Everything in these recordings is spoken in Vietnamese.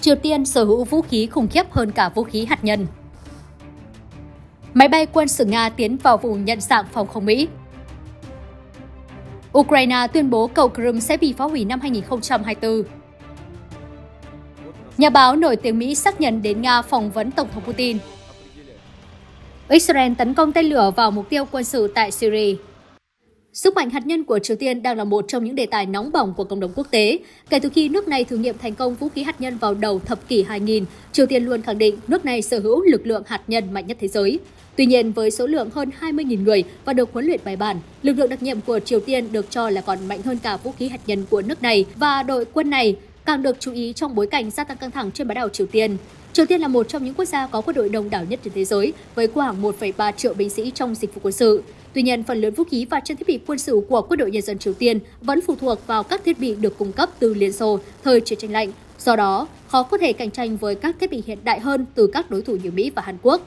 Triều Tiên sở hữu vũ khí khủng khiếp hơn cả vũ khí hạt nhân. Máy bay quân sự Nga tiến vào vùng nhận dạng phòng không Mỹ. Ukraine tuyên bố cầu Crimea sẽ bị phá hủy năm 2024. Nhà báo nổi tiếng Mỹ xác nhận đến Nga phỏng vấn Tổng thống Putin. Israel tấn công tên lửa vào mục tiêu quân sự tại Syria. Sức mạnh hạt nhân của Triều Tiên đang là một trong những đề tài nóng bỏng của cộng đồng quốc tế. Kể từ khi nước này thử nghiệm thành công vũ khí hạt nhân vào đầu thập kỷ 2000, Triều Tiên luôn khẳng định nước này sở hữu lực lượng hạt nhân mạnh nhất thế giới. Tuy nhiên, với số lượng hơn 20.000 người và được huấn luyện bài bản, lực lượng đặc nhiệm của Triều Tiên được cho là còn mạnh hơn cả vũ khí hạt nhân của nước này và đội quân này càng được chú ý trong bối cảnh gia tăng căng thẳng trên bán đảo Triều Tiên. Triều Tiên là một trong những quốc gia có quân đội đông đảo nhất trên thế giới, với khoảng 1,3 triệu binh sĩ trong dịch vụ quân sự. Tuy nhiên, phần lớn vũ khí và trang thiết bị quân sự của quân đội nhân dân Triều Tiên vẫn phụ thuộc vào các thiết bị được cung cấp từ Liên Xô thời chiến tranh lạnh, do đó khó có thể cạnh tranh với các thiết bị hiện đại hơn từ các đối thủ như Mỹ và Hàn Quốc.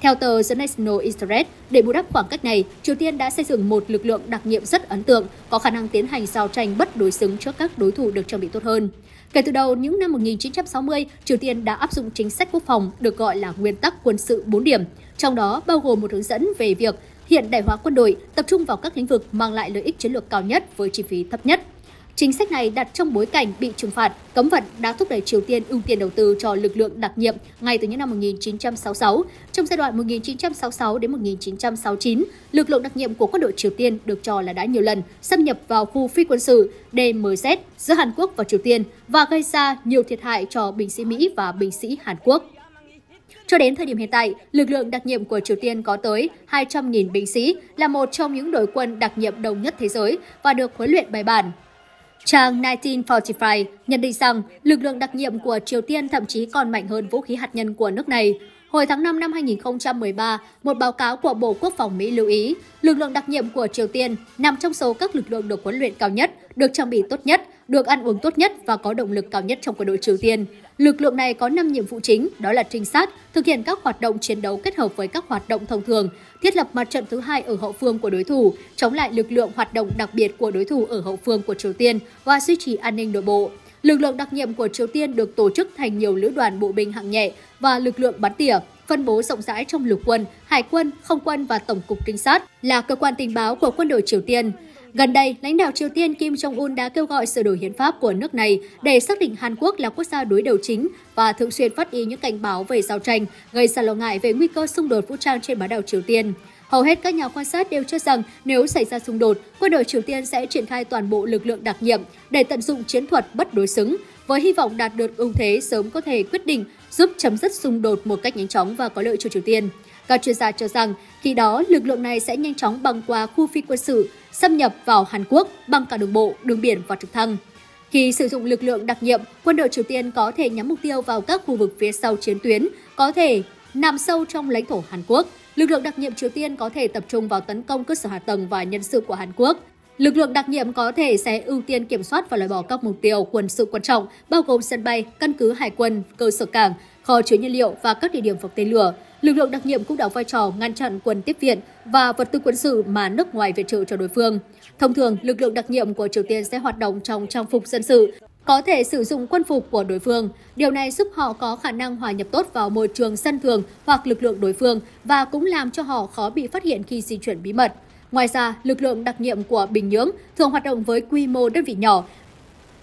Theo tờ The National Interest, để bù đắp khoảng cách này, Triều Tiên đã xây dựng một lực lượng đặc nhiệm rất ấn tượng, có khả năng tiến hành giao tranh bất đối xứng trước các đối thủ được trang bị tốt hơn. Kể từ đầu những năm 1960, Triều Tiên đã áp dụng chính sách quốc phòng được gọi là nguyên tắc quân sự 4 điểm, trong đó bao gồm một hướng dẫn về việc hiện đại hóa quân đội, tập trung vào các lĩnh vực mang lại lợi ích chiến lược cao nhất với chi phí thấp nhất. Chính sách này đặt trong bối cảnh bị trừng phạt, cấm vận đã thúc đẩy Triều Tiên ưu tiên đầu tư cho lực lượng đặc nhiệm ngay từ những năm 1966. Trong giai đoạn 1966 đến 1969, lực lượng đặc nhiệm của quân đội Triều Tiên được cho là đã nhiều lần xâm nhập vào khu phi quân sự DMZ giữa Hàn Quốc và Triều Tiên và gây ra nhiều thiệt hại cho binh sĩ Mỹ và binh sĩ Hàn Quốc. Cho đến thời điểm hiện tại, lực lượng đặc nhiệm của Triều Tiên có tới 200.000 binh sĩ, là một trong những đội quân đặc nhiệm đông nhất thế giới và được huấn luyện bài bản. Trang 1945 nhận định rằng lực lượng đặc nhiệm của Triều Tiên thậm chí còn mạnh hơn vũ khí hạt nhân của nước này. Hồi tháng 5 năm 2013, một báo cáo của Bộ Quốc phòng Mỹ lưu ý, lực lượng đặc nhiệm của Triều Tiên nằm trong số các lực lượng được huấn luyện cao nhất, được trang bị tốt nhất được ăn uống tốt nhất và có động lực cao nhất trong quân đội Triều Tiên. Lực lượng này có 5 nhiệm vụ chính, đó là trinh sát, thực hiện các hoạt động chiến đấu kết hợp với các hoạt động thông thường, thiết lập mặt trận thứ hai ở hậu phương của đối thủ, chống lại lực lượng hoạt động đặc biệt của đối thủ ở hậu phương của Triều Tiên và duy trì an ninh nội bộ. Lực lượng đặc nhiệm của Triều Tiên được tổ chức thành nhiều lữ đoàn bộ binh hạng nhẹ và lực lượng bắn tỉa, phân bố rộng rãi trong lục quân, hải quân, không quân và Tổng cục Trinh sát là cơ quan tình báo của quân đội Triều Tiên. Gần đây, lãnh đạo Triều Tiên Kim Jong-un đã kêu gọi sửa đổi hiến pháp của nước này để xác định Hàn Quốc là quốc gia đối đầu chính và thường xuyên phát đi những cảnh báo về giao tranh, gây ra lo ngại về nguy cơ xung đột vũ trang trên bán đảo Triều Tiên. Hầu hết các nhà quan sát đều cho rằng nếu xảy ra xung đột, quân đội Triều Tiên sẽ triển khai toàn bộ lực lượng đặc nhiệm để tận dụng chiến thuật bất đối xứng, với hy vọng đạt được ưu thế sớm có thể quyết định giúp chấm dứt xung đột một cách nhanh chóng và có lợi cho Triều Tiên. Các chuyên gia cho rằng khi đó lực lượng này sẽ nhanh chóng băng qua khu phi quân sự, xâm nhập vào Hàn Quốc bằng cả đường bộ, đường biển và trực thăng. Khi sử dụng lực lượng đặc nhiệm, quân đội Triều Tiên có thể nhắm mục tiêu vào các khu vực phía sau chiến tuyến, có thể nằm sâu trong lãnh thổ Hàn Quốc. Lực lượng đặc nhiệm Triều Tiên có thể tập trung vào tấn công cơ sở hạ tầng và nhân sự của Hàn Quốc. Lực lượng đặc nhiệm có thể sẽ ưu tiên kiểm soát và loại bỏ các mục tiêu quân sự quan trọng, bao gồm sân bay, căn cứ hải quân, cơ sở cảng, kho chứa nhiên liệu và các địa điểm phòng tên lửa lực lượng đặc nhiệm cũng đóng vai trò ngăn chặn quân tiếp viện và vật tư quân sự mà nước ngoài viện trợ cho đối phương. Thông thường, lực lượng đặc nhiệm của Triều Tiên sẽ hoạt động trong trang phục dân sự, có thể sử dụng quân phục của đối phương. Điều này giúp họ có khả năng hòa nhập tốt vào môi trường sân thường hoặc lực lượng đối phương và cũng làm cho họ khó bị phát hiện khi di chuyển bí mật. Ngoài ra, lực lượng đặc nhiệm của Bình Nhưỡng thường hoạt động với quy mô đơn vị nhỏ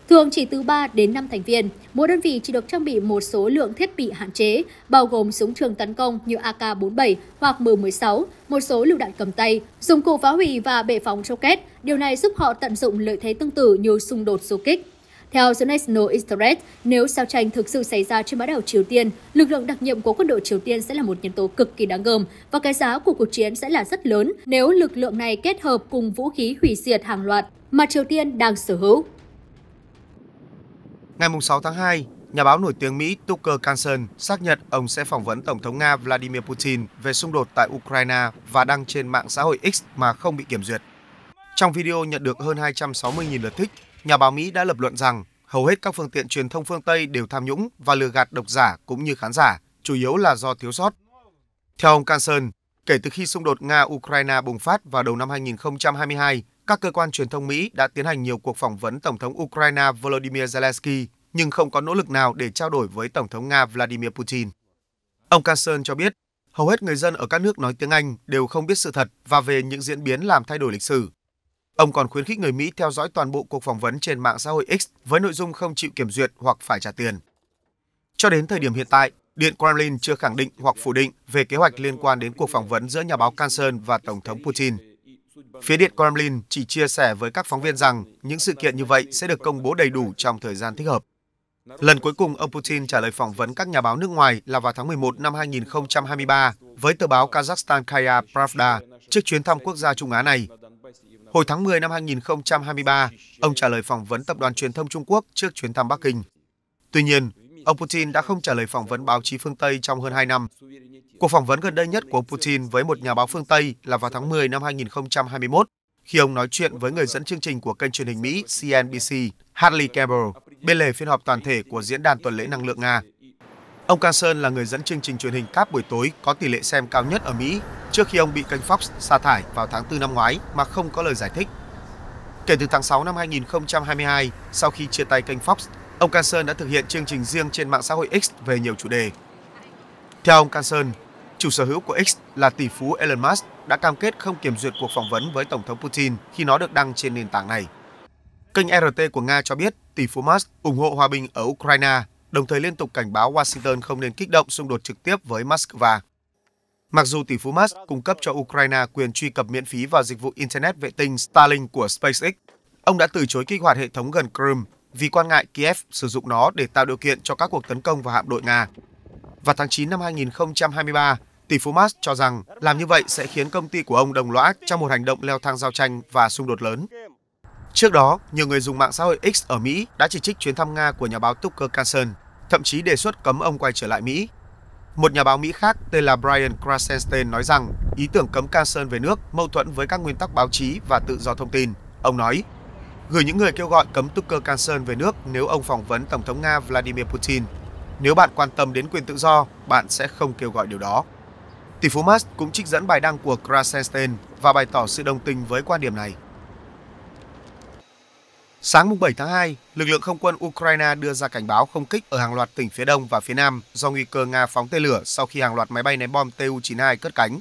thường chỉ từ 3 đến 5 thành viên. Mỗi đơn vị chỉ được trang bị một số lượng thiết bị hạn chế, bao gồm súng trường tấn công như AK-47 hoặc M16, một số lựu đạn cầm tay, dụng cụ phá hủy và bệ phóng rocket. Điều này giúp họ tận dụng lợi thế tương tự như xung đột du kích. Theo The National Interest, nếu giao tranh thực sự xảy ra trên bán đảo Triều Tiên, lực lượng đặc nhiệm của quân đội Triều Tiên sẽ là một nhân tố cực kỳ đáng gờm và cái giá của cuộc chiến sẽ là rất lớn nếu lực lượng này kết hợp cùng vũ khí hủy diệt hàng loạt mà Triều Tiên đang sở hữu. Ngày 6 tháng 2, nhà báo nổi tiếng Mỹ Tucker Carlson xác nhận ông sẽ phỏng vấn Tổng thống Nga Vladimir Putin về xung đột tại Ukraine và đăng trên mạng xã hội X mà không bị kiểm duyệt. Trong video nhận được hơn 260.000 lượt thích, nhà báo Mỹ đã lập luận rằng hầu hết các phương tiện truyền thông phương Tây đều tham nhũng và lừa gạt độc giả cũng như khán giả, chủ yếu là do thiếu sót. Theo ông Carlson, kể từ khi xung đột Nga-Ukraine bùng phát vào đầu năm 2022, các cơ quan truyền thông Mỹ đã tiến hành nhiều cuộc phỏng vấn Tổng thống Ukraine Volodymyr Zelensky, nhưng không có nỗ lực nào để trao đổi với Tổng thống Nga Vladimir Putin. Ông Carson cho biết, hầu hết người dân ở các nước nói tiếng Anh đều không biết sự thật và về những diễn biến làm thay đổi lịch sử. Ông còn khuyến khích người Mỹ theo dõi toàn bộ cuộc phỏng vấn trên mạng xã hội X với nội dung không chịu kiểm duyệt hoặc phải trả tiền. Cho đến thời điểm hiện tại, Điện Kremlin chưa khẳng định hoặc phủ định về kế hoạch liên quan đến cuộc phỏng vấn giữa nhà báo Carson và Tổng thống Putin. Phía Điện Kremlin chỉ chia sẻ với các phóng viên rằng những sự kiện như vậy sẽ được công bố đầy đủ trong thời gian thích hợp. Lần cuối cùng ông Putin trả lời phỏng vấn các nhà báo nước ngoài là vào tháng 11 năm 2023 với tờ báo Kazakhstan Kaya Pravda trước chuyến thăm quốc gia Trung Á này. Hồi tháng 10 năm 2023, ông trả lời phỏng vấn tập đoàn truyền thông Trung Quốc trước chuyến thăm Bắc Kinh. Tuy nhiên, Ông Putin đã không trả lời phỏng vấn báo chí phương Tây trong hơn 2 năm. Cuộc phỏng vấn gần đây nhất của ông Putin với một nhà báo phương Tây là vào tháng 10 năm 2021, khi ông nói chuyện với người dẫn chương trình của kênh truyền hình Mỹ CNBC, Hadley Campbell, bên lề phiên họp toàn thể của Diễn đàn Tuần lễ Năng lượng Nga. Ông Carson là người dẫn chương trình truyền hình cáp buổi tối có tỷ lệ xem cao nhất ở Mỹ trước khi ông bị kênh Fox sa thải vào tháng 4 năm ngoái mà không có lời giải thích. Kể từ tháng 6 năm 2022, sau khi chia tay kênh Fox, Ông Can Sơn đã thực hiện chương trình riêng trên mạng xã hội X về nhiều chủ đề. Theo ông Can Sơn, chủ sở hữu của X là tỷ phú Elon Musk đã cam kết không kiểm duyệt cuộc phỏng vấn với Tổng thống Putin khi nó được đăng trên nền tảng này. Kênh RT của Nga cho biết tỷ phú Musk ủng hộ hòa bình ở Ukraine, đồng thời liên tục cảnh báo Washington không nên kích động xung đột trực tiếp với Moscow. Mặc dù tỷ phú Musk cung cấp cho Ukraine quyền truy cập miễn phí vào dịch vụ Internet vệ tinh Starlink của SpaceX, ông đã từ chối kích hoạt hệ thống gần Crimea vì quan ngại Kiev sử dụng nó để tạo điều kiện cho các cuộc tấn công vào hạm đội Nga. Vào tháng 9 năm 2023, tỷ phú Musk cho rằng làm như vậy sẽ khiến công ty của ông đồng lõa trong một hành động leo thang giao tranh và xung đột lớn. Trước đó, nhiều người dùng mạng xã hội X ở Mỹ đã chỉ trích chuyến thăm Nga của nhà báo Tucker Carlson, thậm chí đề xuất cấm ông quay trở lại Mỹ. Một nhà báo Mỹ khác tên là Brian Krasenstein nói rằng ý tưởng cấm Carlson về nước mâu thuẫn với các nguyên tắc báo chí và tự do thông tin. Ông nói, gửi những người kêu gọi cấm Tucker Carlson về nước nếu ông phỏng vấn Tổng thống Nga Vladimir Putin. Nếu bạn quan tâm đến quyền tự do, bạn sẽ không kêu gọi điều đó. Tỷ phú Musk cũng trích dẫn bài đăng của Krasenstein và bày tỏ sự đồng tình với quan điểm này. Sáng 7 tháng 2, lực lượng không quân Ukraine đưa ra cảnh báo không kích ở hàng loạt tỉnh phía đông và phía nam do nguy cơ Nga phóng tên lửa sau khi hàng loạt máy bay ném bom Tu-92 cất cánh.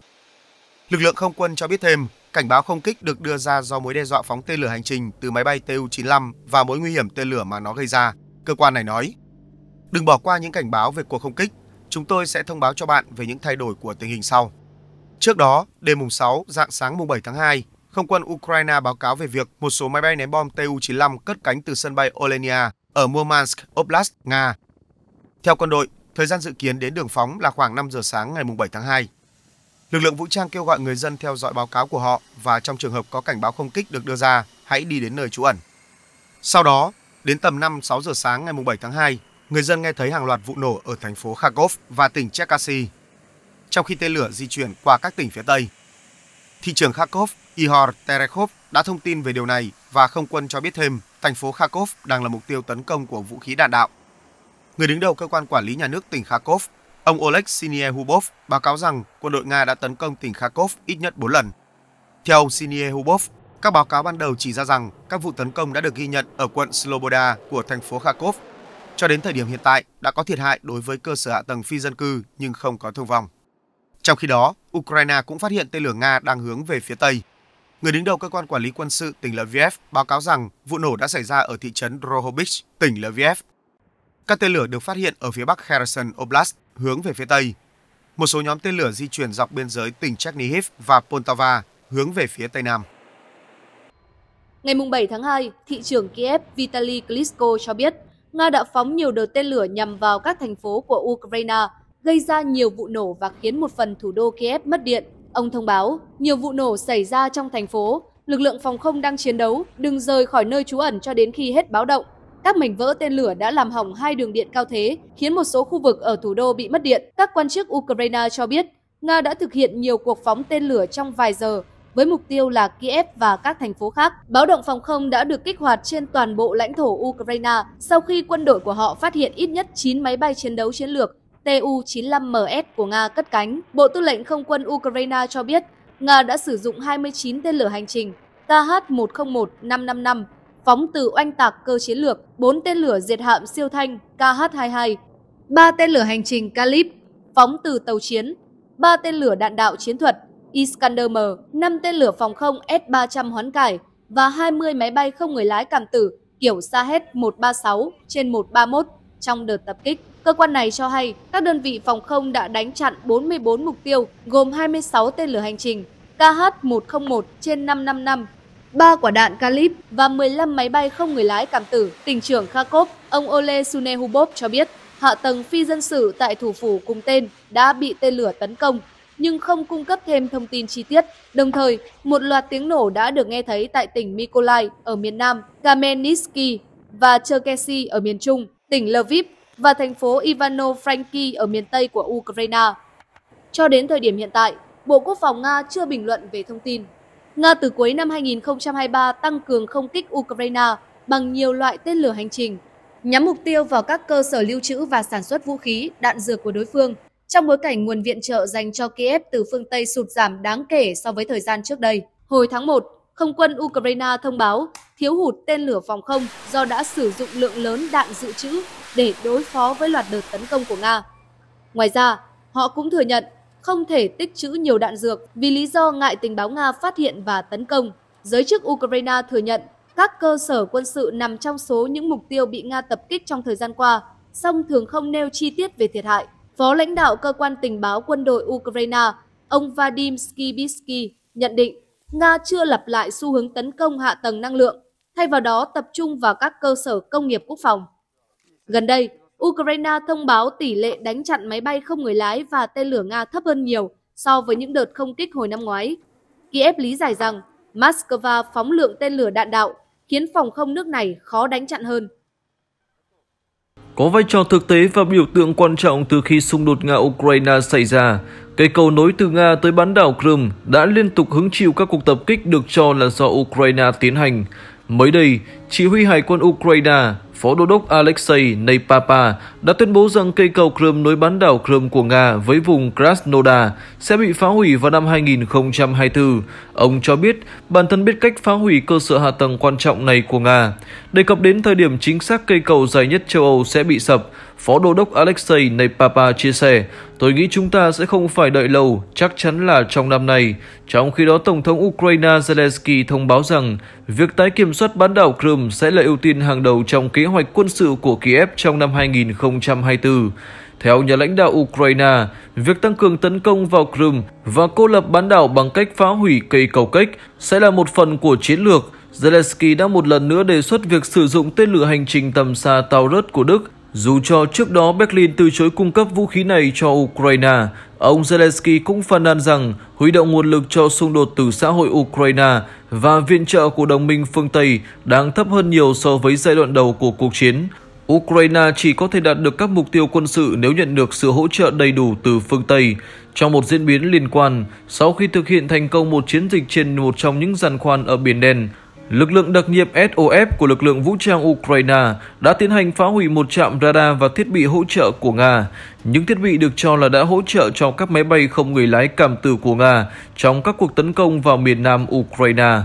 Lực lượng không quân cho biết thêm, Cảnh báo không kích được đưa ra do mối đe dọa phóng tên lửa hành trình từ máy bay Tu-95 và mối nguy hiểm tên lửa mà nó gây ra, cơ quan này nói. Đừng bỏ qua những cảnh báo về cuộc không kích, chúng tôi sẽ thông báo cho bạn về những thay đổi của tình hình sau. Trước đó, đêm mùng 6, dạng sáng mùng 7 tháng 2, không quân Ukraine báo cáo về việc một số máy bay ném bom Tu-95 cất cánh từ sân bay Olenia ở Murmansk, Oblast, Nga. Theo quân đội, thời gian dự kiến đến đường phóng là khoảng 5 giờ sáng ngày mùng 7 tháng 2. Lực lượng vũ trang kêu gọi người dân theo dõi báo cáo của họ và trong trường hợp có cảnh báo không kích được đưa ra, hãy đi đến nơi trú ẩn. Sau đó, đến tầm 5-6 giờ sáng ngày 7 tháng 2, người dân nghe thấy hàng loạt vụ nổ ở thành phố Kharkov và tỉnh Cherkasy, trong khi tên lửa di chuyển qua các tỉnh phía Tây. Thị trưởng Kharkov Ihor Terekhov đã thông tin về điều này và không quân cho biết thêm thành phố Kharkov đang là mục tiêu tấn công của vũ khí đạn đạo. Người đứng đầu cơ quan quản lý nhà nước tỉnh Kharkov Ông Oleg Sinihubov báo cáo rằng quân đội Nga đã tấn công tỉnh Kharkov ít nhất 4 lần. Theo ông Sinihubov, các báo cáo ban đầu chỉ ra rằng các vụ tấn công đã được ghi nhận ở quận Sloboda của thành phố Kharkov. Cho đến thời điểm hiện tại, đã có thiệt hại đối với cơ sở hạ tầng phi dân cư nhưng không có thương vong. Trong khi đó, Ukraine cũng phát hiện tên lửa Nga đang hướng về phía Tây. Người đứng đầu cơ quan quản lý quân sự tỉnh Lviv báo cáo rằng vụ nổ đã xảy ra ở thị trấn Drohobych, tỉnh Lviv, các tên lửa được phát hiện ở phía bắc Kherson Oblast hướng về phía Tây. Một số nhóm tên lửa di chuyển dọc biên giới tỉnh Chernihiv và Poltava hướng về phía Tây Nam. Ngày 7 tháng 2, thị trưởng Kiev Vitaly Klitschko cho biết Nga đã phóng nhiều đợt tên lửa nhằm vào các thành phố của Ukraine, gây ra nhiều vụ nổ và khiến một phần thủ đô Kiev mất điện. Ông thông báo, nhiều vụ nổ xảy ra trong thành phố, lực lượng phòng không đang chiến đấu, đừng rời khỏi nơi trú ẩn cho đến khi hết báo động. Các mảnh vỡ tên lửa đã làm hỏng hai đường điện cao thế, khiến một số khu vực ở thủ đô bị mất điện. Các quan chức Ukraine cho biết, Nga đã thực hiện nhiều cuộc phóng tên lửa trong vài giờ với mục tiêu là Kiev và các thành phố khác. Báo động phòng không đã được kích hoạt trên toàn bộ lãnh thổ Ukraine sau khi quân đội của họ phát hiện ít nhất 9 máy bay chiến đấu chiến lược Tu-95MS của Nga cất cánh. Bộ Tư lệnh Không quân Ukraine cho biết Nga đã sử dụng 29 tên lửa hành trình KH-101-555 phóng từ oanh tạc cơ chiến lược, 4 tên lửa diệt hạm siêu thanh KH-22, 3 tên lửa hành trình Calip phóng từ tàu chiến, 3 tên lửa đạn đạo chiến thuật Iskander-M, 5 tên lửa phòng không S-300 hoán cải và 20 máy bay không người lái cảm tử kiểu Sahed 136 trên 131 trong đợt tập kích. Cơ quan này cho hay các đơn vị phòng không đã đánh chặn 44 mục tiêu gồm 26 tên lửa hành trình KH-101 trên 555 3 quả đạn Kalib và 15 máy bay không người lái cảm tử, tỉnh trưởng Kharkov, ông Ole Sunehubov cho biết hạ tầng phi dân sự tại thủ phủ cùng tên đã bị tên lửa tấn công, nhưng không cung cấp thêm thông tin chi tiết. Đồng thời, một loạt tiếng nổ đã được nghe thấy tại tỉnh Mykolaiv ở miền Nam, Kamenitsky và Cherkesy ở miền Trung, tỉnh Lviv và thành phố Ivano-Frankivsk ở miền Tây của Ukraine. Cho đến thời điểm hiện tại, Bộ Quốc phòng Nga chưa bình luận về thông tin. Nga từ cuối năm 2023 tăng cường không kích Ukraine bằng nhiều loại tên lửa hành trình, nhắm mục tiêu vào các cơ sở lưu trữ và sản xuất vũ khí, đạn dược của đối phương trong bối cảnh nguồn viện trợ dành cho Kiev từ phương Tây sụt giảm đáng kể so với thời gian trước đây. Hồi tháng 1, không quân Ukraine thông báo thiếu hụt tên lửa phòng không do đã sử dụng lượng lớn đạn dự trữ để đối phó với loạt đợt tấn công của Nga. Ngoài ra, họ cũng thừa nhận không thể tích trữ nhiều đạn dược vì lý do ngại tình báo Nga phát hiện và tấn công. Giới chức Ukraine thừa nhận các cơ sở quân sự nằm trong số những mục tiêu bị Nga tập kích trong thời gian qua, song thường không nêu chi tiết về thiệt hại. Phó lãnh đạo cơ quan tình báo quân đội Ukraine, ông Vadim Skibitsky nhận định Nga chưa lặp lại xu hướng tấn công hạ tầng năng lượng, thay vào đó tập trung vào các cơ sở công nghiệp quốc phòng. Gần đây, Ukraine thông báo tỷ lệ đánh chặn máy bay không người lái và tên lửa Nga thấp hơn nhiều so với những đợt không kích hồi năm ngoái. Kiev lý giải rằng Moscow phóng lượng tên lửa đạn đạo khiến phòng không nước này khó đánh chặn hơn. Có vai trò thực tế và biểu tượng quan trọng từ khi xung đột Nga-Ukraine xảy ra, cây cầu nối từ Nga tới bán đảo Crimea đã liên tục hứng chịu các cuộc tập kích được cho là do Ukraine tiến hành. Mới đây, chỉ huy hải quân Ukraine Phó Đô đốc Alexei Nepapa đã tuyên bố rằng cây cầu Crimea nối bán đảo Crimea của Nga với vùng Krasnodar sẽ bị phá hủy vào năm 2024. Ông cho biết bản thân biết cách phá hủy cơ sở hạ tầng quan trọng này của Nga. Đề cập đến thời điểm chính xác cây cầu dài nhất châu Âu sẽ bị sập, Phó Đô đốc Alexei Nepapa chia sẻ, Tôi nghĩ chúng ta sẽ không phải đợi lâu, chắc chắn là trong năm nay. Trong khi đó, Tổng thống Ukraine Zelensky thông báo rằng việc tái kiểm soát bán đảo Crimea sẽ là ưu tiên hàng đầu trong kế hoạch quân sự của Kiev trong năm 2024. Theo nhà lãnh đạo Ukraine, việc tăng cường tấn công vào Crimea và cô lập bán đảo bằng cách phá hủy cây cầu cách sẽ là một phần của chiến lược. Zelensky đã một lần nữa đề xuất việc sử dụng tên lửa hành trình tầm xa Taurus của Đức dù cho trước đó Berlin từ chối cung cấp vũ khí này cho Ukraine, ông Zelensky cũng phàn nàn rằng huy động nguồn lực cho xung đột từ xã hội Ukraine và viện trợ của đồng minh phương Tây đang thấp hơn nhiều so với giai đoạn đầu của cuộc chiến. Ukraine chỉ có thể đạt được các mục tiêu quân sự nếu nhận được sự hỗ trợ đầy đủ từ phương Tây. Trong một diễn biến liên quan, sau khi thực hiện thành công một chiến dịch trên một trong những giàn khoan ở Biển Đen, Lực lượng đặc nhiệm SOF của lực lượng vũ trang Ukraine đã tiến hành phá hủy một trạm radar và thiết bị hỗ trợ của Nga. Những thiết bị được cho là đã hỗ trợ cho các máy bay không người lái cảm tử của Nga trong các cuộc tấn công vào miền nam Ukraine.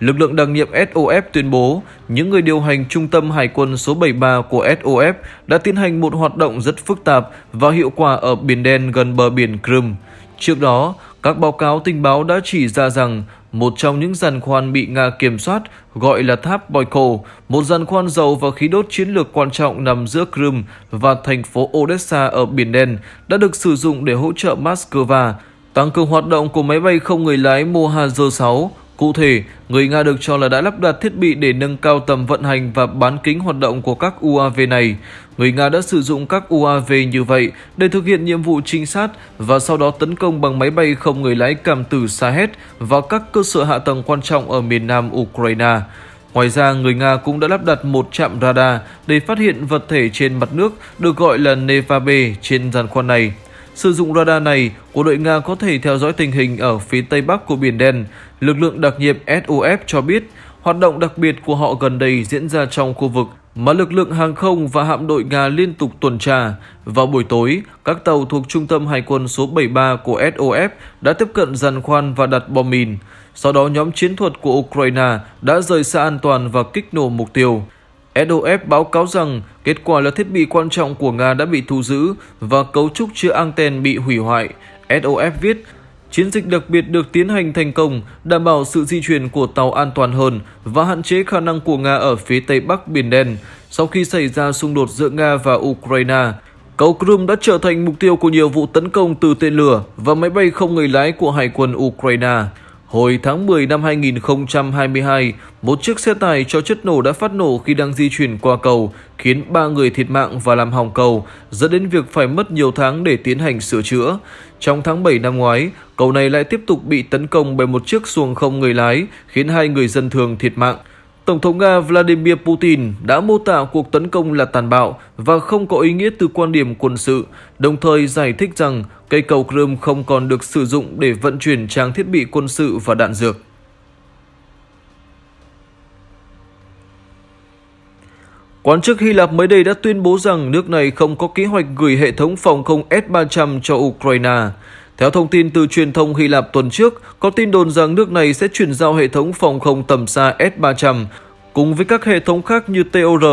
Lực lượng đặc nhiệm SOF tuyên bố, những người điều hành trung tâm hải quân số 73 của SOF đã tiến hành một hoạt động rất phức tạp và hiệu quả ở Biển Đen gần bờ biển Crimea. Trước đó, các báo cáo tình báo đã chỉ ra rằng một trong những giàn khoan bị Nga kiểm soát gọi là tháp Boyko, một giàn khoan dầu và khí đốt chiến lược quan trọng nằm giữa Crimea và thành phố Odessa ở Biển Đen, đã được sử dụng để hỗ trợ Moscow tăng cường hoạt động của máy bay không người lái Mohazer 6. Cụ thể, người Nga được cho là đã lắp đặt thiết bị để nâng cao tầm vận hành và bán kính hoạt động của các UAV này. Người Nga đã sử dụng các UAV như vậy để thực hiện nhiệm vụ trinh sát và sau đó tấn công bằng máy bay không người lái cảm tử Sahed vào các cơ sở hạ tầng quan trọng ở miền nam Ukraine. Ngoài ra, người Nga cũng đã lắp đặt một trạm radar để phát hiện vật thể trên mặt nước được gọi là Neva trên giàn khoan này. Sử dụng radar này, của đội Nga có thể theo dõi tình hình ở phía tây bắc của Biển Đen. Lực lượng đặc nhiệm SOF cho biết, hoạt động đặc biệt của họ gần đây diễn ra trong khu vực mà lực lượng hàng không và hạm đội Nga liên tục tuần tra. Vào buổi tối, các tàu thuộc Trung tâm Hải quân số 73 của SOF đã tiếp cận giàn khoan và đặt bom mìn. Sau đó nhóm chiến thuật của Ukraine đã rời xa an toàn và kích nổ mục tiêu. SOF báo cáo rằng kết quả là thiết bị quan trọng của Nga đã bị thu giữ và cấu trúc chứa anten bị hủy hoại. SOF viết Chiến dịch đặc biệt được tiến hành thành công, đảm bảo sự di chuyển của tàu an toàn hơn và hạn chế khả năng của Nga ở phía Tây Bắc Biển Đen. Sau khi xảy ra xung đột giữa Nga và Ukraine, cầu Crimea đã trở thành mục tiêu của nhiều vụ tấn công từ tên lửa và máy bay không người lái của Hải quân Ukraine. Hồi tháng 10 năm 2022, một chiếc xe tải cho chất nổ đã phát nổ khi đang di chuyển qua cầu, khiến ba người thiệt mạng và làm hỏng cầu, dẫn đến việc phải mất nhiều tháng để tiến hành sửa chữa. Trong tháng 7 năm ngoái, cầu này lại tiếp tục bị tấn công bởi một chiếc xuồng không người lái, khiến hai người dân thường thiệt mạng. Tổng thống Nga Vladimir Putin đã mô tả cuộc tấn công là tàn bạo và không có ý nghĩa từ quan điểm quân sự, đồng thời giải thích rằng cây cầu Crimea không còn được sử dụng để vận chuyển trang thiết bị quân sự và đạn dược. Quan chức Hy Lạp mới đây đã tuyên bố rằng nước này không có kế hoạch gửi hệ thống phòng không S-300 cho Ukraine. Theo thông tin từ truyền thông Hy Lạp tuần trước, có tin đồn rằng nước này sẽ chuyển giao hệ thống phòng không tầm xa S-300 cùng với các hệ thống khác như TOR,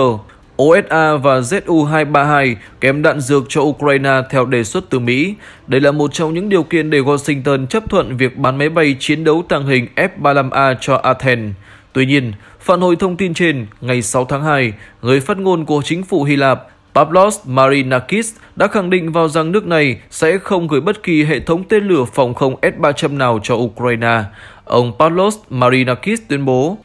OSA và ZU-232 kém đạn dược cho Ukraine theo đề xuất từ Mỹ. Đây là một trong những điều kiện để Washington chấp thuận việc bán máy bay chiến đấu tàng hình F-35A cho Athens. Tuy nhiên, phản hồi thông tin trên, ngày 6 tháng 2, người phát ngôn của chính phủ Hy Lạp Pavlos Marinakis đã khẳng định vào rằng nước này sẽ không gửi bất kỳ hệ thống tên lửa phòng không S-300 nào cho Ukraine. Ông Pavlos Marinakis tuyên bố,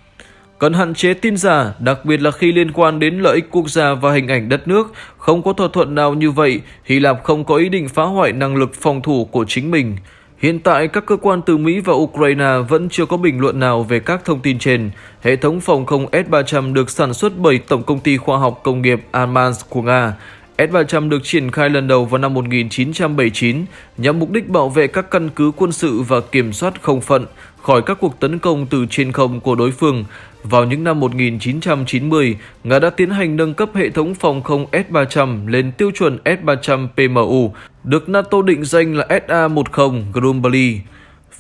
cần hạn chế tin giả, đặc biệt là khi liên quan đến lợi ích quốc gia và hình ảnh đất nước. Không có thỏa thuận nào như vậy, Hy Lạp không có ý định phá hoại năng lực phòng thủ của chính mình. Hiện tại, các cơ quan từ Mỹ và Ukraine vẫn chưa có bình luận nào về các thông tin trên. Hệ thống phòng không S-300 được sản xuất bởi Tổng công ty Khoa học Công nghiệp Almans của Nga. S-300 được triển khai lần đầu vào năm 1979 nhằm mục đích bảo vệ các căn cứ quân sự và kiểm soát không phận, khỏi các cuộc tấn công từ trên không của đối phương. Vào những năm 1990, Nga đã tiến hành nâng cấp hệ thống phòng không S-300 lên tiêu chuẩn S-300 PMU, được NATO định danh là SA-10 Grumbly.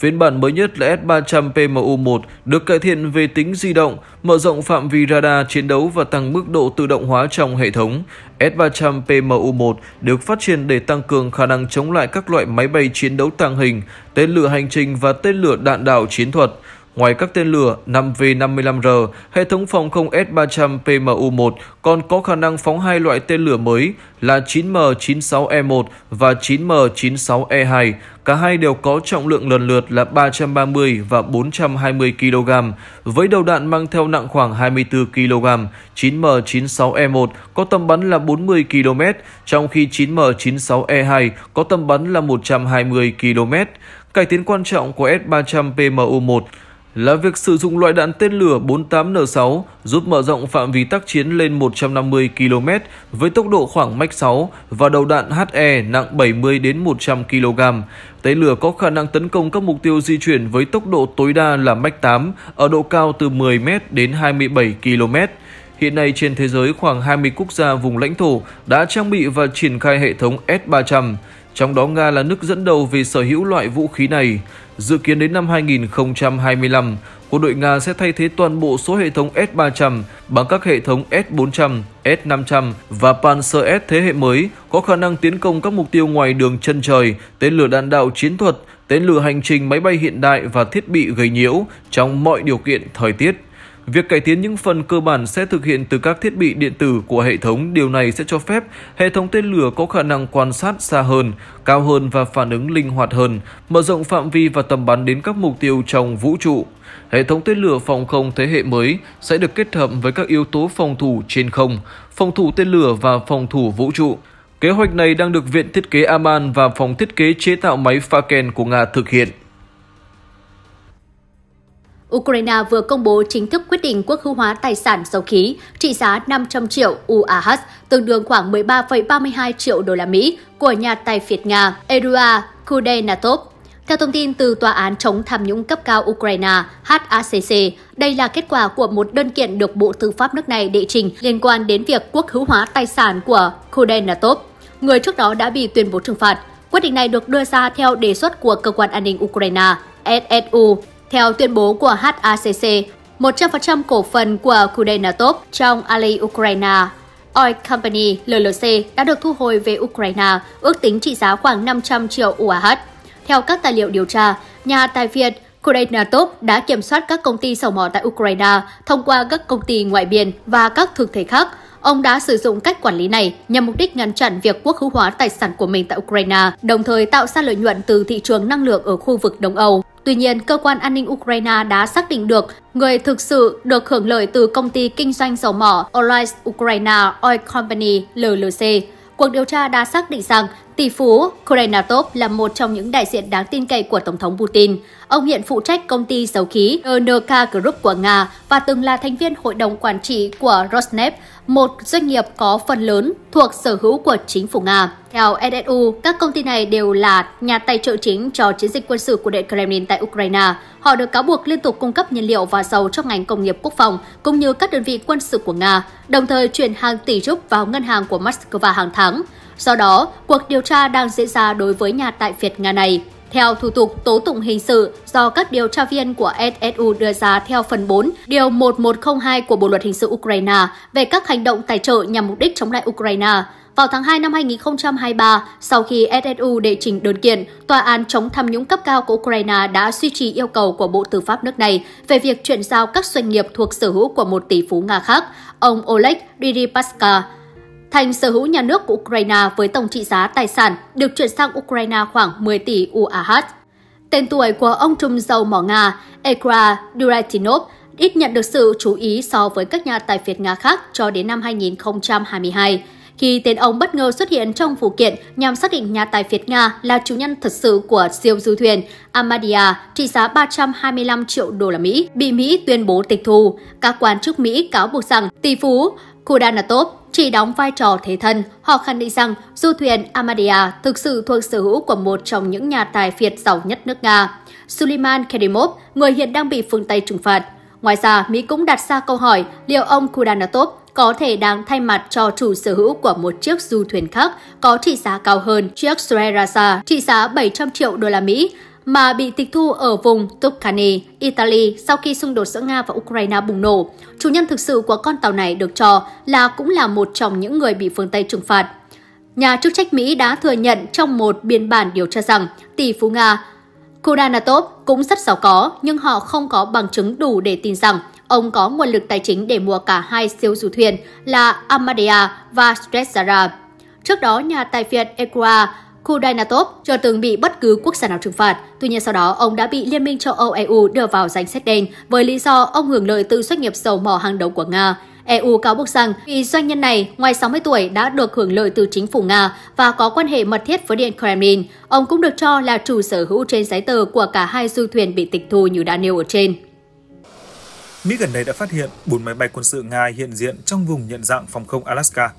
Phiên bản mới nhất là S300 PMU-1 được cải thiện về tính di động, mở rộng phạm vi radar chiến đấu và tăng mức độ tự động hóa trong hệ thống. S300 PMU-1 được phát triển để tăng cường khả năng chống lại các loại máy bay chiến đấu tàng hình, tên lửa hành trình và tên lửa đạn đạo chiến thuật. Ngoài các tên lửa 5V-55R, hệ thống phòng không S-300 PMU-1 còn có khả năng phóng hai loại tên lửa mới là 9M-96E1 và 9M-96E2. Cả hai đều có trọng lượng lần lượt là 330 và 420 kg, với đầu đạn mang theo nặng khoảng 24 kg. 9M96E1 có tầm bắn là 40 km, trong khi 9M96E2 có tầm bắn là 120 km. Cải tiến quan trọng của S300 PMU-1 là việc sử dụng loại đạn tên lửa 48N6 giúp mở rộng phạm vi tác chiến lên 150 km với tốc độ khoảng Mach 6 và đầu đạn HE nặng 70 đến 100 kg. Tên lửa có khả năng tấn công các mục tiêu di chuyển với tốc độ tối đa là Mach 8 ở độ cao từ 10 m đến 27 km. Hiện nay trên thế giới khoảng 20 quốc gia vùng lãnh thổ đã trang bị và triển khai hệ thống S-300, trong đó Nga là nước dẫn đầu về sở hữu loại vũ khí này. Dự kiến đến năm 2025, quân đội Nga sẽ thay thế toàn bộ số hệ thống S-300 bằng các hệ thống S-400, S-500 và Panzer S thế hệ mới có khả năng tiến công các mục tiêu ngoài đường chân trời, tên lửa đạn đạo chiến thuật, tên lửa hành trình máy bay hiện đại và thiết bị gây nhiễu trong mọi điều kiện thời tiết. Việc cải tiến những phần cơ bản sẽ thực hiện từ các thiết bị điện tử của hệ thống. Điều này sẽ cho phép hệ thống tên lửa có khả năng quan sát xa hơn, cao hơn và phản ứng linh hoạt hơn, mở rộng phạm vi và tầm bắn đến các mục tiêu trong vũ trụ. Hệ thống tên lửa phòng không thế hệ mới sẽ được kết hợp với các yếu tố phòng thủ trên không, phòng thủ tên lửa và phòng thủ vũ trụ. Kế hoạch này đang được Viện Thiết kế Aman và Phòng Thiết kế Chế tạo máy Faken của Nga thực hiện. Ukraine vừa công bố chính thức quyết định quốc hữu hóa tài sản dầu khí trị giá 500 triệu UAH, tương đương khoảng 13,32 triệu đô la Mỹ của nhà tài phiệt Nga Erua Kudenatov. Theo thông tin từ Tòa án chống tham nhũng cấp cao Ukraine HACC, đây là kết quả của một đơn kiện được Bộ Tư pháp nước này đệ trình liên quan đến việc quốc hữu hóa tài sản của Kudenatov, người trước đó đã bị tuyên bố trừng phạt. Quyết định này được đưa ra theo đề xuất của Cơ quan An ninh Ukraine SSU theo tuyên bố của HACC, 100% cổ phần của Kudenatop trong Ali Ukraine Oil Company LLC đã được thu hồi về Ukraine, ước tính trị giá khoảng 500 triệu UAH. Theo các tài liệu điều tra, nhà tài phiệt Kudenatop đã kiểm soát các công ty sầu mỏ tại Ukraine thông qua các công ty ngoại biên và các thực thể khác. Ông đã sử dụng cách quản lý này nhằm mục đích ngăn chặn việc quốc hữu hóa tài sản của mình tại Ukraine, đồng thời tạo ra lợi nhuận từ thị trường năng lượng ở khu vực Đông Âu. Tuy nhiên, cơ quan an ninh Ukraine đã xác định được người thực sự được hưởng lợi từ công ty kinh doanh dầu mỏ Olis Ukraine Oil Company LLC. Cuộc điều tra đã xác định rằng Tỷ phú Korenatov là một trong những đại diện đáng tin cậy của Tổng thống Putin. Ông hiện phụ trách công ty dầu khí NRK Group của Nga và từng là thành viên hội đồng quản trị của Rosneft, một doanh nghiệp có phần lớn thuộc sở hữu của chính phủ Nga. Theo SSU, các công ty này đều là nhà tài trợ chính cho chiến dịch quân sự của Điện Kremlin tại Ukraine. Họ được cáo buộc liên tục cung cấp nhiên liệu và dầu cho ngành công nghiệp quốc phòng, cũng như các đơn vị quân sự của Nga, đồng thời chuyển hàng tỷ rúp vào ngân hàng của Moscow hàng tháng. Do đó, cuộc điều tra đang diễn ra đối với nhà tại Việt Nga này. Theo thủ tục tố tụng hình sự do các điều tra viên của SSU đưa ra theo phần 4, điều 1102 của Bộ luật hình sự Ukraine về các hành động tài trợ nhằm mục đích chống lại Ukraine, vào tháng 2 năm 2023, sau khi SSU đệ trình đơn kiện, Tòa án chống tham nhũng cấp cao của Ukraine đã duy trì yêu cầu của Bộ Tư pháp nước này về việc chuyển giao các doanh nghiệp thuộc sở hữu của một tỷ phú Nga khác, ông Oleg Deripaska, thành sở hữu nhà nước của Ukraine với tổng trị giá tài sản được chuyển sang Ukraine khoảng 10 tỷ UAH. Tên tuổi của ông trùm dầu mỏ Nga Ekra Duratinov ít nhận được sự chú ý so với các nhà tài phiệt Nga khác cho đến năm 2022, khi tên ông bất ngờ xuất hiện trong vụ kiện nhằm xác định nhà tài phiệt Nga là chủ nhân thật sự của siêu du thuyền Amadia trị giá 325 triệu đô la Mỹ bị Mỹ tuyên bố tịch thu. Các quan chức Mỹ cáo buộc rằng tỷ phú Kudanatop chỉ đóng vai trò thế thân, họ khẳng định rằng du thuyền Amadia thực sự thuộc sở hữu của một trong những nhà tài phiệt giàu nhất nước Nga, Suleiman Kerimov, người hiện đang bị phương Tây trừng phạt. Ngoài ra, Mỹ cũng đặt ra câu hỏi liệu ông Kudanatov có thể đang thay mặt cho chủ sở hữu của một chiếc du thuyền khác có trị giá cao hơn chiếc Srerasa trị giá 700 triệu đô la Mỹ mà bị tịch thu ở vùng Tuscany, Italy sau khi xung đột giữa Nga và Ukraine bùng nổ. Chủ nhân thực sự của con tàu này được cho là cũng là một trong những người bị phương Tây trừng phạt. Nhà chức trách Mỹ đã thừa nhận trong một biên bản điều tra rằng tỷ phú Nga Kudanatov cũng rất giàu có, nhưng họ không có bằng chứng đủ để tin rằng ông có nguồn lực tài chính để mua cả hai siêu du thuyền là Amadea và Strezzara. Trước đó, nhà tài phiệt Equa Kudainatov chưa từng bị bất cứ quốc gia nào trừng phạt. Tuy nhiên sau đó, ông đã bị Liên minh châu Âu EU đưa vào danh sách đen với lý do ông hưởng lợi từ doanh nghiệp dầu mỏ hàng đầu của Nga. EU cáo buộc rằng vì doanh nhân này ngoài 60 tuổi đã được hưởng lợi từ chính phủ Nga và có quan hệ mật thiết với Điện Kremlin. Ông cũng được cho là chủ sở hữu trên giấy tờ của cả hai du thuyền bị tịch thu như đã nêu ở trên. Mỹ gần đây đã phát hiện 4 máy bay quân sự Nga hiện diện trong vùng nhận dạng phòng không Alaska.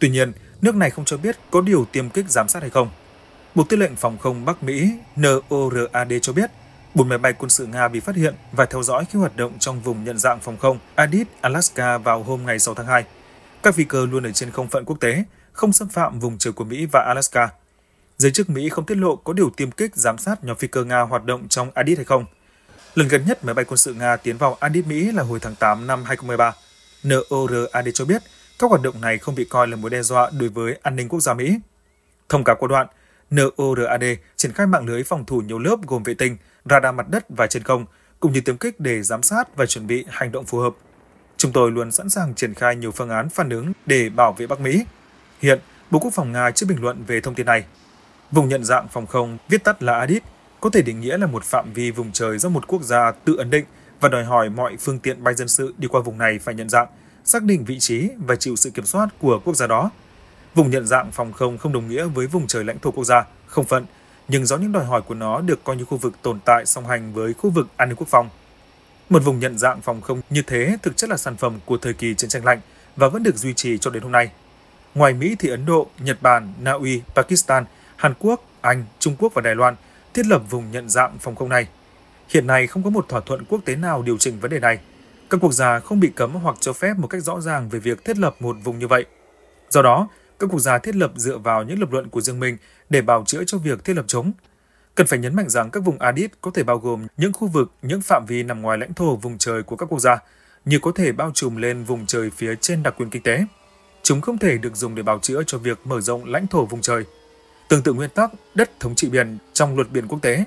Tuy nhiên, nước này không cho biết có điều tiêm kích giám sát hay không. Bộ Tư lệnh Phòng không Bắc Mỹ NORAD cho biết, bốn máy bay quân sự Nga bị phát hiện và theo dõi khi hoạt động trong vùng nhận dạng phòng không Adit, Alaska vào hôm ngày 6 tháng 2. Các phi cơ luôn ở trên không phận quốc tế, không xâm phạm vùng trời của Mỹ và Alaska. Giới chức Mỹ không tiết lộ có điều tiêm kích giám sát nhóm phi cơ Nga hoạt động trong Adit hay không. Lần gần nhất máy bay quân sự Nga tiến vào Adit Mỹ là hồi tháng 8 năm 2013. NORAD cho biết các hoạt động này không bị coi là mối đe dọa đối với an ninh quốc gia Mỹ. Thông cáo của đoạn, NORAD triển khai mạng lưới phòng thủ nhiều lớp gồm vệ tinh, radar mặt đất và trên không, cũng như tiêm kích để giám sát và chuẩn bị hành động phù hợp. Chúng tôi luôn sẵn sàng triển khai nhiều phương án phản ứng để bảo vệ Bắc Mỹ. Hiện, Bộ Quốc phòng Nga chưa bình luận về thông tin này. Vùng nhận dạng phòng không, viết tắt là ADIS, có thể định nghĩa là một phạm vi vùng trời do một quốc gia tự ấn định và đòi hỏi mọi phương tiện bay dân sự đi qua vùng này phải nhận dạng – xác định vị trí và chịu sự kiểm soát của quốc gia đó. Vùng nhận dạng phòng không không đồng nghĩa với vùng trời lãnh thổ quốc gia, không phận, nhưng do những đòi hỏi của nó được coi như khu vực tồn tại song hành với khu vực an ninh quốc phòng. Một vùng nhận dạng phòng không như thế thực chất là sản phẩm của thời kỳ chiến tranh lạnh và vẫn được duy trì cho đến hôm nay. Ngoài Mỹ thì Ấn Độ, Nhật Bản, Na Uy, Pakistan, Hàn Quốc, Anh, Trung Quốc và Đài Loan thiết lập vùng nhận dạng phòng không này. Hiện nay không có một thỏa thuận quốc tế nào điều chỉnh vấn đề này, các quốc gia không bị cấm hoặc cho phép một cách rõ ràng về việc thiết lập một vùng như vậy. Do đó, các quốc gia thiết lập dựa vào những lập luận của riêng mình để bào chữa cho việc thiết lập chúng. Cần phải nhấn mạnh rằng các vùng Adit có thể bao gồm những khu vực, những phạm vi nằm ngoài lãnh thổ vùng trời của các quốc gia, như có thể bao trùm lên vùng trời phía trên đặc quyền kinh tế. Chúng không thể được dùng để bào chữa cho việc mở rộng lãnh thổ vùng trời. Tương tự nguyên tắc đất thống trị biển trong luật biển quốc tế,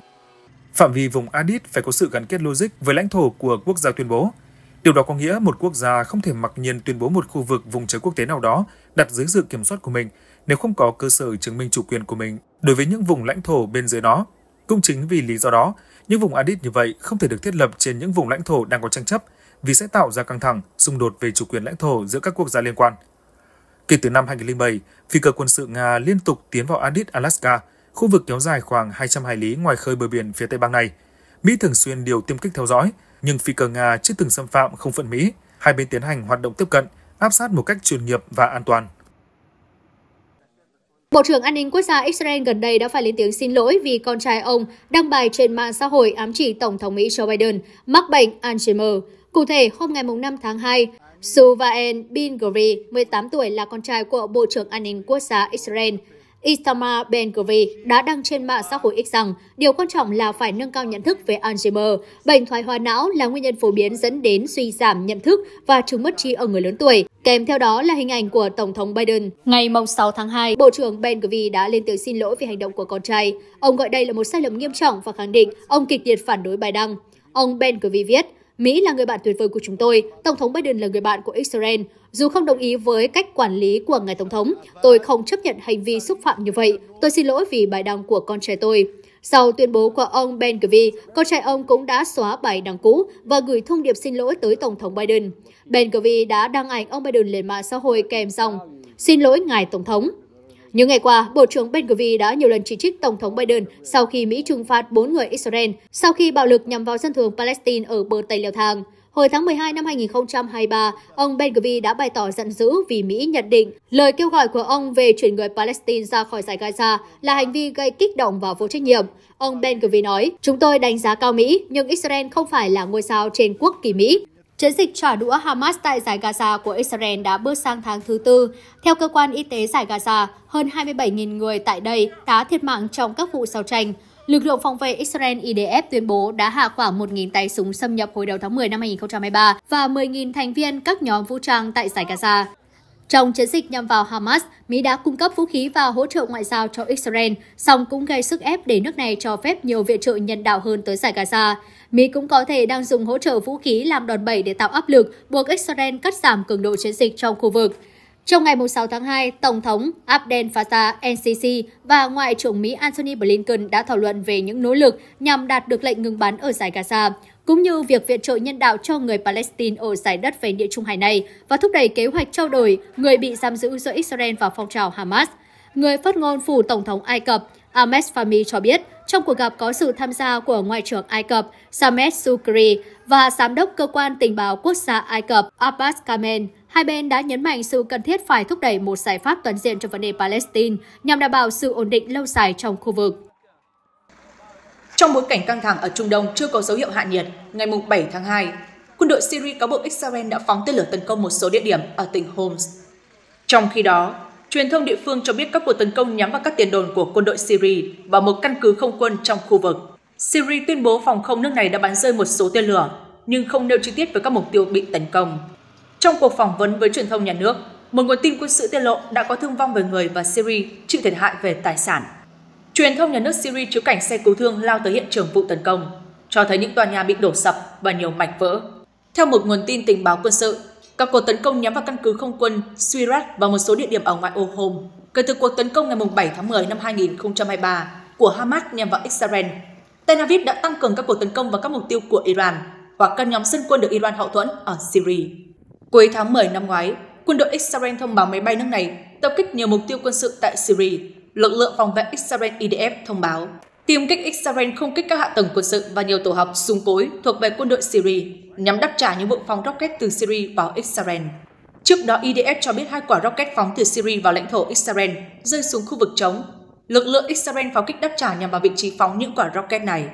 phạm vi vùng Adit phải có sự gắn kết logic với lãnh thổ của quốc gia tuyên bố, Điều đó có nghĩa một quốc gia không thể mặc nhiên tuyên bố một khu vực vùng trời quốc tế nào đó đặt dưới sự kiểm soát của mình nếu không có cơ sở chứng minh chủ quyền của mình đối với những vùng lãnh thổ bên dưới nó. Cũng chính vì lý do đó, những vùng Adit như vậy không thể được thiết lập trên những vùng lãnh thổ đang có tranh chấp vì sẽ tạo ra căng thẳng, xung đột về chủ quyền lãnh thổ giữa các quốc gia liên quan. Kể từ năm 2007, phi cơ quân sự Nga liên tục tiến vào Adit, Alaska, khu vực kéo dài khoảng 200 hải lý ngoài khơi bờ biển phía tây bang này. Mỹ thường xuyên điều tiêm kích theo dõi, nhưng phi cơ Nga chưa từng xâm phạm không phận Mỹ. Hai bên tiến hành hoạt động tiếp cận, áp sát một cách chuyên nghiệp và an toàn. Bộ trưởng An ninh Quốc gia Israel gần đây đã phải lên tiếng xin lỗi vì con trai ông đăng bài trên mạng xã hội ám chỉ Tổng thống Mỹ Joe Biden mắc bệnh Alzheimer. Cụ thể, hôm ngày 5 tháng 2, Suvaen Bin Guri, 18 tuổi, là con trai của Bộ trưởng An ninh Quốc gia Israel, Istamar Ben-Gurvi đã đăng trên mạng xã hội X rằng điều quan trọng là phải nâng cao nhận thức về Alzheimer. Bệnh thoái hóa não là nguyên nhân phổ biến dẫn đến suy giảm nhận thức và chứng mất trí ở người lớn tuổi. Kèm theo đó là hình ảnh của Tổng thống Biden. Ngày 6 tháng 2, Bộ trưởng Ben Gurvi đã lên tiếng xin lỗi vì hành động của con trai. Ông gọi đây là một sai lầm nghiêm trọng và khẳng định ông kịch liệt phản đối bài đăng. Ông Ben Gurvi viết, Mỹ là người bạn tuyệt vời của chúng tôi, Tổng thống Biden là người bạn của Israel. Dù không đồng ý với cách quản lý của ngài Tổng thống, tôi không chấp nhận hành vi xúc phạm như vậy. Tôi xin lỗi vì bài đăng của con trai tôi. Sau tuyên bố của ông Ben Gvir, con trai ông cũng đã xóa bài đăng cũ và gửi thông điệp xin lỗi tới Tổng thống Biden. Ben Gvir đã đăng ảnh ông Biden lên mạng xã hội kèm dòng Xin lỗi ngài Tổng thống. Những ngày qua, Bộ trưởng Ben Gvir đã nhiều lần chỉ trích Tổng thống Biden sau khi Mỹ trừng phạt 4 người Israel sau khi bạo lực nhằm vào dân thường Palestine ở bờ Tây leo thang. Hồi tháng 12 năm 2023, ông Ben Gvir đã bày tỏ giận dữ vì Mỹ nhận định lời kêu gọi của ông về chuyển người Palestine ra khỏi giải Gaza là hành vi gây kích động và vô trách nhiệm. Ông Ben Gvir nói, chúng tôi đánh giá cao Mỹ, nhưng Israel không phải là ngôi sao trên quốc kỳ Mỹ. Chiến dịch trả đũa Hamas tại giải Gaza của Israel đã bước sang tháng thứ tư. Theo cơ quan y tế giải Gaza, hơn 27.000 người tại đây đã thiệt mạng trong các vụ giao tranh. Lực lượng phòng vệ Israel IDF tuyên bố đã hạ khoảng 1.000 tay súng xâm nhập hồi đầu tháng 10 năm 2023 và 10.000 thành viên các nhóm vũ trang tại giải Gaza. Trong chiến dịch nhằm vào Hamas, Mỹ đã cung cấp vũ khí và hỗ trợ ngoại giao cho Israel, song cũng gây sức ép để nước này cho phép nhiều viện trợ nhân đạo hơn tới giải Gaza. Mỹ cũng có thể đang dùng hỗ trợ vũ khí làm đòn bẩy để tạo áp lực buộc Israel cắt giảm cường độ chiến dịch trong khu vực. Trong ngày 6 tháng 2, Tổng thống Abdel Fattah el-Sisi và Ngoại trưởng Mỹ Antony Blinken đã thảo luận về những nỗ lực nhằm đạt được lệnh ngừng bắn ở giải Gaza, cũng như việc viện trợ nhân đạo cho người Palestine ở giải đất về địa trung hải này và thúc đẩy kế hoạch trao đổi người bị giam giữ giữa Israel và phong trào Hamas. Người phát ngôn phủ Tổng thống Ai Cập Ahmed Fahmy cho biết trong cuộc gặp có sự tham gia của Ngoại trưởng Ai Cập Samet Sukri và Giám đốc Cơ quan Tình báo Quốc gia Ai Cập Abbas Kamen, hai bên đã nhấn mạnh sự cần thiết phải thúc đẩy một giải pháp toàn diện cho vấn đề Palestine nhằm đảm bảo sự ổn định lâu dài trong khu vực. Trong bối cảnh căng thẳng ở Trung Đông chưa có dấu hiệu hạ nhiệt, ngày 7 tháng 2, quân đội Syria cáo buộc Israel đã phóng tên lửa tấn công một số địa điểm ở tỉnh Homs. Trong khi đó, Truyền thông địa phương cho biết các cuộc tấn công nhắm vào các tiền đồn của quân đội Syria và một căn cứ không quân trong khu vực. Syria tuyên bố phòng không nước này đã bắn rơi một số tên lửa, nhưng không nêu chi tiết về các mục tiêu bị tấn công. Trong cuộc phỏng vấn với truyền thông nhà nước, một nguồn tin quân sự tiết lộ đã có thương vong về người và Syria chịu thiệt hại về tài sản. Truyền thông nhà nước Syria chiếu cảnh xe cứu thương lao tới hiện trường vụ tấn công, cho thấy những tòa nhà bị đổ sập và nhiều mạch vỡ. Theo một nguồn tin tình báo quân sự, các cuộc tấn công nhắm vào căn cứ không quân Surat và một số địa điểm ở ngoại ô Home kể từ cuộc tấn công ngày 7 tháng 10 năm 2023 của Hamas nhằm vào Israel. Tel Aviv đã tăng cường các cuộc tấn công vào các mục tiêu của Iran hoặc các nhóm dân quân được Iran hậu thuẫn ở Syria. Cuối tháng 10 năm ngoái, quân đội Israel thông báo máy bay nước này tập kích nhiều mục tiêu quân sự tại Syria, lực lượng phòng vệ Israel IDF thông báo. Tiêm kích Israel không kích các hạ tầng quân sự và nhiều tổ hợp súng cối thuộc về quân đội Syria, nhằm đáp trả những vụ phóng rocket từ Syria vào Israel. Trước đó, IDF cho biết hai quả rocket phóng từ Syria vào lãnh thổ Israel rơi xuống khu vực trống. Lực lượng Israel pháo kích đáp trả nhằm vào vị trí phóng những quả rocket này.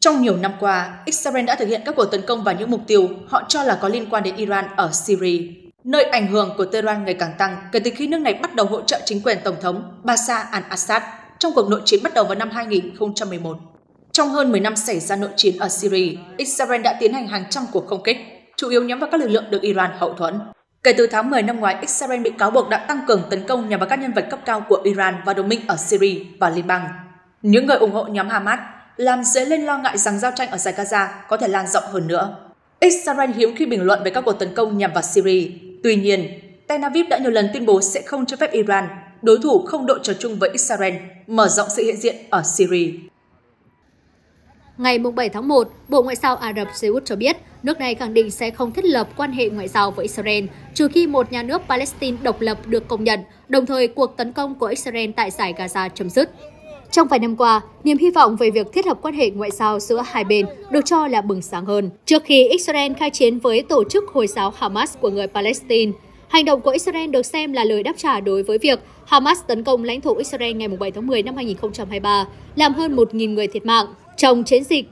Trong nhiều năm qua, Israel đã thực hiện các cuộc tấn công vào những mục tiêu họ cho là có liên quan đến Iran ở Syria, nơi ảnh hưởng của Tehran ngày càng tăng kể từ khi nước này bắt đầu hỗ trợ chính quyền Tổng thống Bashar al-Assad trong cuộc nội chiến bắt đầu vào năm 2011. Trong hơn 10 năm xảy ra nội chiến ở Syria, Israel đã tiến hành hàng trăm cuộc không kích, chủ yếu nhắm vào các lực lượng được Iran hậu thuẫn. Kể từ tháng 10 năm ngoái, Israel bị cáo buộc đã tăng cường tấn công nhằm vào các nhân vật cấp cao của Iran và đồng minh ở Syria và Liban. Những người ủng hộ nhóm Hamas làm dấy lên lo ngại rằng giao tranh ở giải Gaza có thể lan rộng hơn nữa. Israel hiếm khi bình luận về các cuộc tấn công nhằm vào Syria. Tuy nhiên, Tel Aviv đã nhiều lần tuyên bố sẽ không cho phép Iran đối thủ không đội trò chung với Israel, mở rộng sự hiện diện ở Syria. Ngày 7 tháng 1, Bộ Ngoại giao Ả Rập Xê Út cho biết nước này khẳng định sẽ không thiết lập quan hệ ngoại giao với Israel trừ khi một nhà nước Palestine độc lập được công nhận, đồng thời cuộc tấn công của Israel tại giải Gaza chấm dứt. Trong vài năm qua, niềm hy vọng về việc thiết lập quan hệ ngoại giao giữa hai bên được cho là bừng sáng hơn trước khi Israel khai chiến với tổ chức Hồi giáo Hamas của người Palestine. Hành động của Israel được xem là lời đáp trả đối với việc Hamas tấn công lãnh thổ Israel ngày 7 tháng 10 năm 2023, làm hơn 1.000 người thiệt mạng. Trong chiến dịch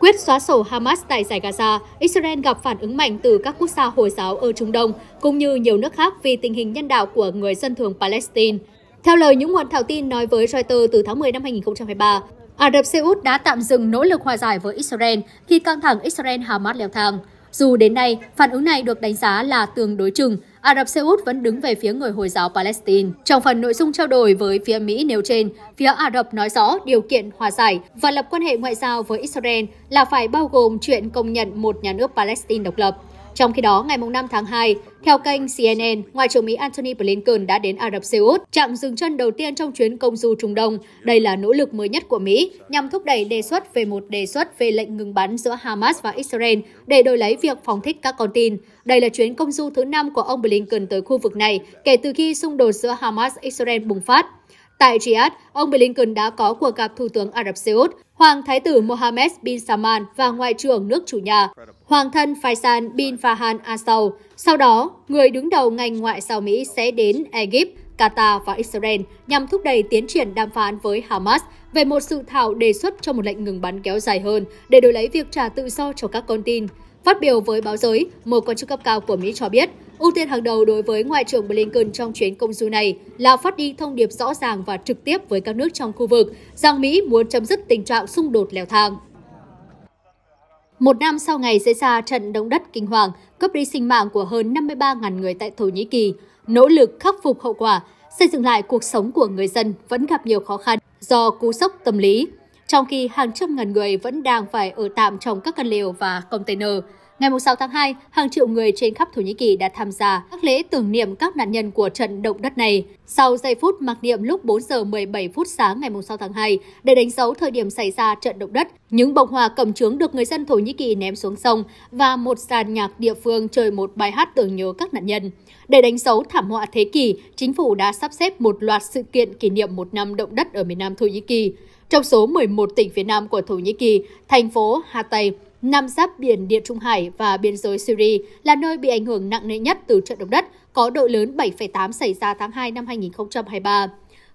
quyết xóa sổ Hamas tại giải Gaza, Israel gặp phản ứng mạnh từ các quốc gia Hồi giáo ở Trung Đông, cũng như nhiều nước khác vì tình hình nhân đạo của người dân thường Palestine. Theo lời những nguồn thảo tin nói với Reuters từ tháng 10 năm 2023, Ả Rập Xê Út đã tạm dừng nỗ lực hòa giải với Israel khi căng thẳng Israel-Hamas leo thang. Dù đến nay, phản ứng này được đánh giá là tương đối chừng, Ả Rập Xê Út vẫn đứng về phía người Hồi giáo Palestine. Trong phần nội dung trao đổi với phía Mỹ nêu trên, phía Ả Rập nói rõ điều kiện hòa giải và lập quan hệ ngoại giao với Israel là phải bao gồm chuyện công nhận một nhà nước Palestine độc lập. Trong khi đó, ngày 5 tháng 2, theo kênh CNN, Ngoại trưởng Mỹ Antony Blinken đã đến Ả Rập Xê Út, chặng dừng chân đầu tiên trong chuyến công du Trung Đông. Đây là nỗ lực mới nhất của Mỹ nhằm thúc đẩy đề xuất về một đề xuất về lệnh ngừng bắn giữa Hamas và Israel để đổi lấy việc phóng thích các con tin. Đây là chuyến công du thứ năm của ông Blinken tới khu vực này kể từ khi xung đột giữa Hamas-Israel bùng phát. Tại Riyadh, ông Blinken đã có cuộc gặp Thủ tướng Ả Rập Xê Út, Hoàng Thái tử Mohammed bin Salman và Ngoại trưởng nước chủ nhà, Hoàng thân Faisal bin Farhan Al Saud. Sau đó, người đứng đầu ngành ngoại giao Mỹ sẽ đến Egypt, Qatar và Israel nhằm thúc đẩy tiến triển đàm phán với Hamas về một sự thảo đề xuất cho một lệnh ngừng bắn kéo dài hơn để đổi lấy việc trả tự do cho các con tin. Phát biểu với báo giới, một quan chức cấp cao của Mỹ cho biết, Ưu tiên hàng đầu đối với Ngoại trưởng Blinken trong chuyến công du này là phát đi thông điệp rõ ràng và trực tiếp với các nước trong khu vực rằng Mỹ muốn chấm dứt tình trạng xung đột leo thang. Một năm sau ngày diễn ra trận động đất kinh hoàng, cướp đi sinh mạng của hơn 53.000 người tại Thổ Nhĩ Kỳ, nỗ lực khắc phục hậu quả, xây dựng lại cuộc sống của người dân vẫn gặp nhiều khó khăn do cú sốc tâm lý, trong khi hàng trăm ngàn người vẫn đang phải ở tạm trong các căn lều và container. Ngày 6 tháng 2, hàng triệu người trên khắp Thổ Nhĩ Kỳ đã tham gia các lễ tưởng niệm các nạn nhân của trận động đất này. Sau giây phút mặc niệm lúc 4 giờ 17 phút sáng ngày 6 tháng 2, để đánh dấu thời điểm xảy ra trận động đất, những bông hoa cầm trướng được người dân Thổ Nhĩ Kỳ ném xuống sông và một dàn nhạc địa phương chơi một bài hát tưởng nhớ các nạn nhân. Để đánh dấu thảm họa thế kỷ, chính phủ đã sắp xếp một loạt sự kiện kỷ niệm một năm động đất ở miền Nam Thổ Nhĩ Kỳ. Trong số 11 tỉnh phía Nam của Thổ Nhĩ Kỳ, thành phố Hatay nằm giáp biển Địa Trung Hải và biên giới Syria là nơi bị ảnh hưởng nặng nề nhất từ trận động đất có độ lớn 7,8 xảy ra tháng 2 năm 2023.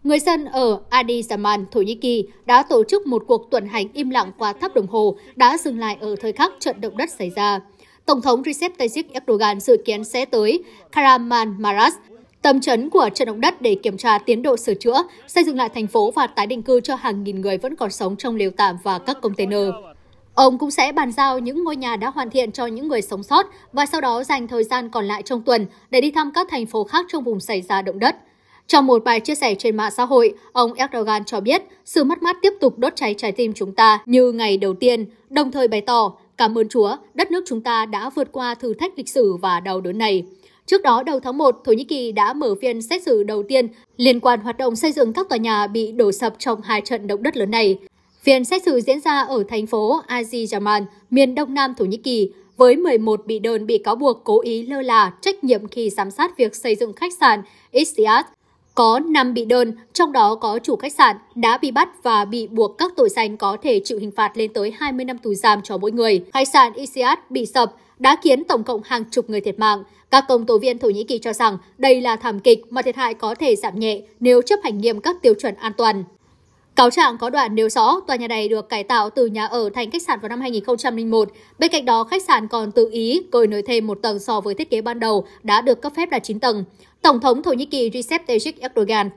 Người dân ở Adi Zaman, Thổ Nhĩ Kỳ đã tổ chức một cuộc tuần hành im lặng qua tháp đồng hồ đã dừng lại ở thời khắc trận động đất xảy ra. Tổng thống Recep Tayyip Erdogan dự kiến sẽ tới Karaman Maras, tâm trấn của trận động đất để kiểm tra tiến độ sửa chữa, xây dựng lại thành phố và tái định cư cho hàng nghìn người vẫn còn sống trong lều tạm và các container. Ông cũng sẽ bàn giao những ngôi nhà đã hoàn thiện cho những người sống sót và sau đó dành thời gian còn lại trong tuần để đi thăm các thành phố khác trong vùng xảy ra động đất. Trong một bài chia sẻ trên mạng xã hội, ông Erdogan cho biết sự mất mát tiếp tục đốt cháy trái tim chúng ta như ngày đầu tiên, đồng thời bày tỏ cảm ơn Chúa, đất nước chúng ta đã vượt qua thử thách lịch sử và đau đớn này. Trước đó, đầu tháng 1, Thổ Nhĩ Kỳ đã mở phiên xét xử đầu tiên liên quan hoạt động xây dựng các tòa nhà bị đổ sập trong hai trận động đất lớn này. Phiên xét xử diễn ra ở thành phố Azijaman, miền đông nam Thổ Nhĩ Kỳ, với 11 bị đơn bị cáo buộc cố ý lơ là trách nhiệm khi giám sát việc xây dựng khách sạn Istiat. Có 5 bị đơn, trong đó có chủ khách sạn, đã bị bắt và bị buộc các tội danh có thể chịu hình phạt lên tới 20 năm tù giam cho mỗi người. Khách sạn Istiat bị sập đã khiến tổng cộng hàng chục người thiệt mạng. Các công tố viên Thổ Nhĩ Kỳ cho rằng đây là thảm kịch mà thiệt hại có thể giảm nhẹ nếu chấp hành nghiêm các tiêu chuẩn an toàn. Cáo trạng có đoạn nêu rõ tòa nhà này được cải tạo từ nhà ở thành khách sạn vào năm 2001. Bên cạnh đó, khách sạn còn tự ý cơi nới thêm một tầng so với thiết kế ban đầu đã được cấp phép là 9 tầng. Tổng thống Thổ Nhĩ Kỳ Recep Tayyip Erdogan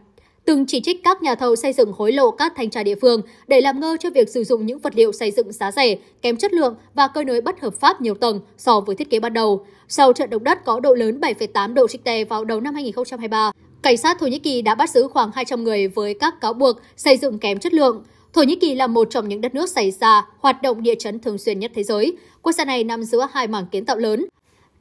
từng chỉ trích các nhà thầu xây dựng hối lộ các thanh tra địa phương để làm ngơ cho việc sử dụng những vật liệu xây dựng giá rẻ, kém chất lượng và cơi nới bất hợp pháp nhiều tầng so với thiết kế ban đầu. Sau trận động đất có độ lớn 7,8 độ Richter vào đầu năm 2023, Cảnh sát Thổ Nhĩ Kỳ đã bắt giữ khoảng 200 người với các cáo buộc xây dựng kém chất lượng. Thổ Nhĩ Kỳ là một trong những đất nước xảy ra hoạt động địa chấn thường xuyên nhất thế giới. Quốc gia này nằm giữa hai mảng kiến tạo lớn.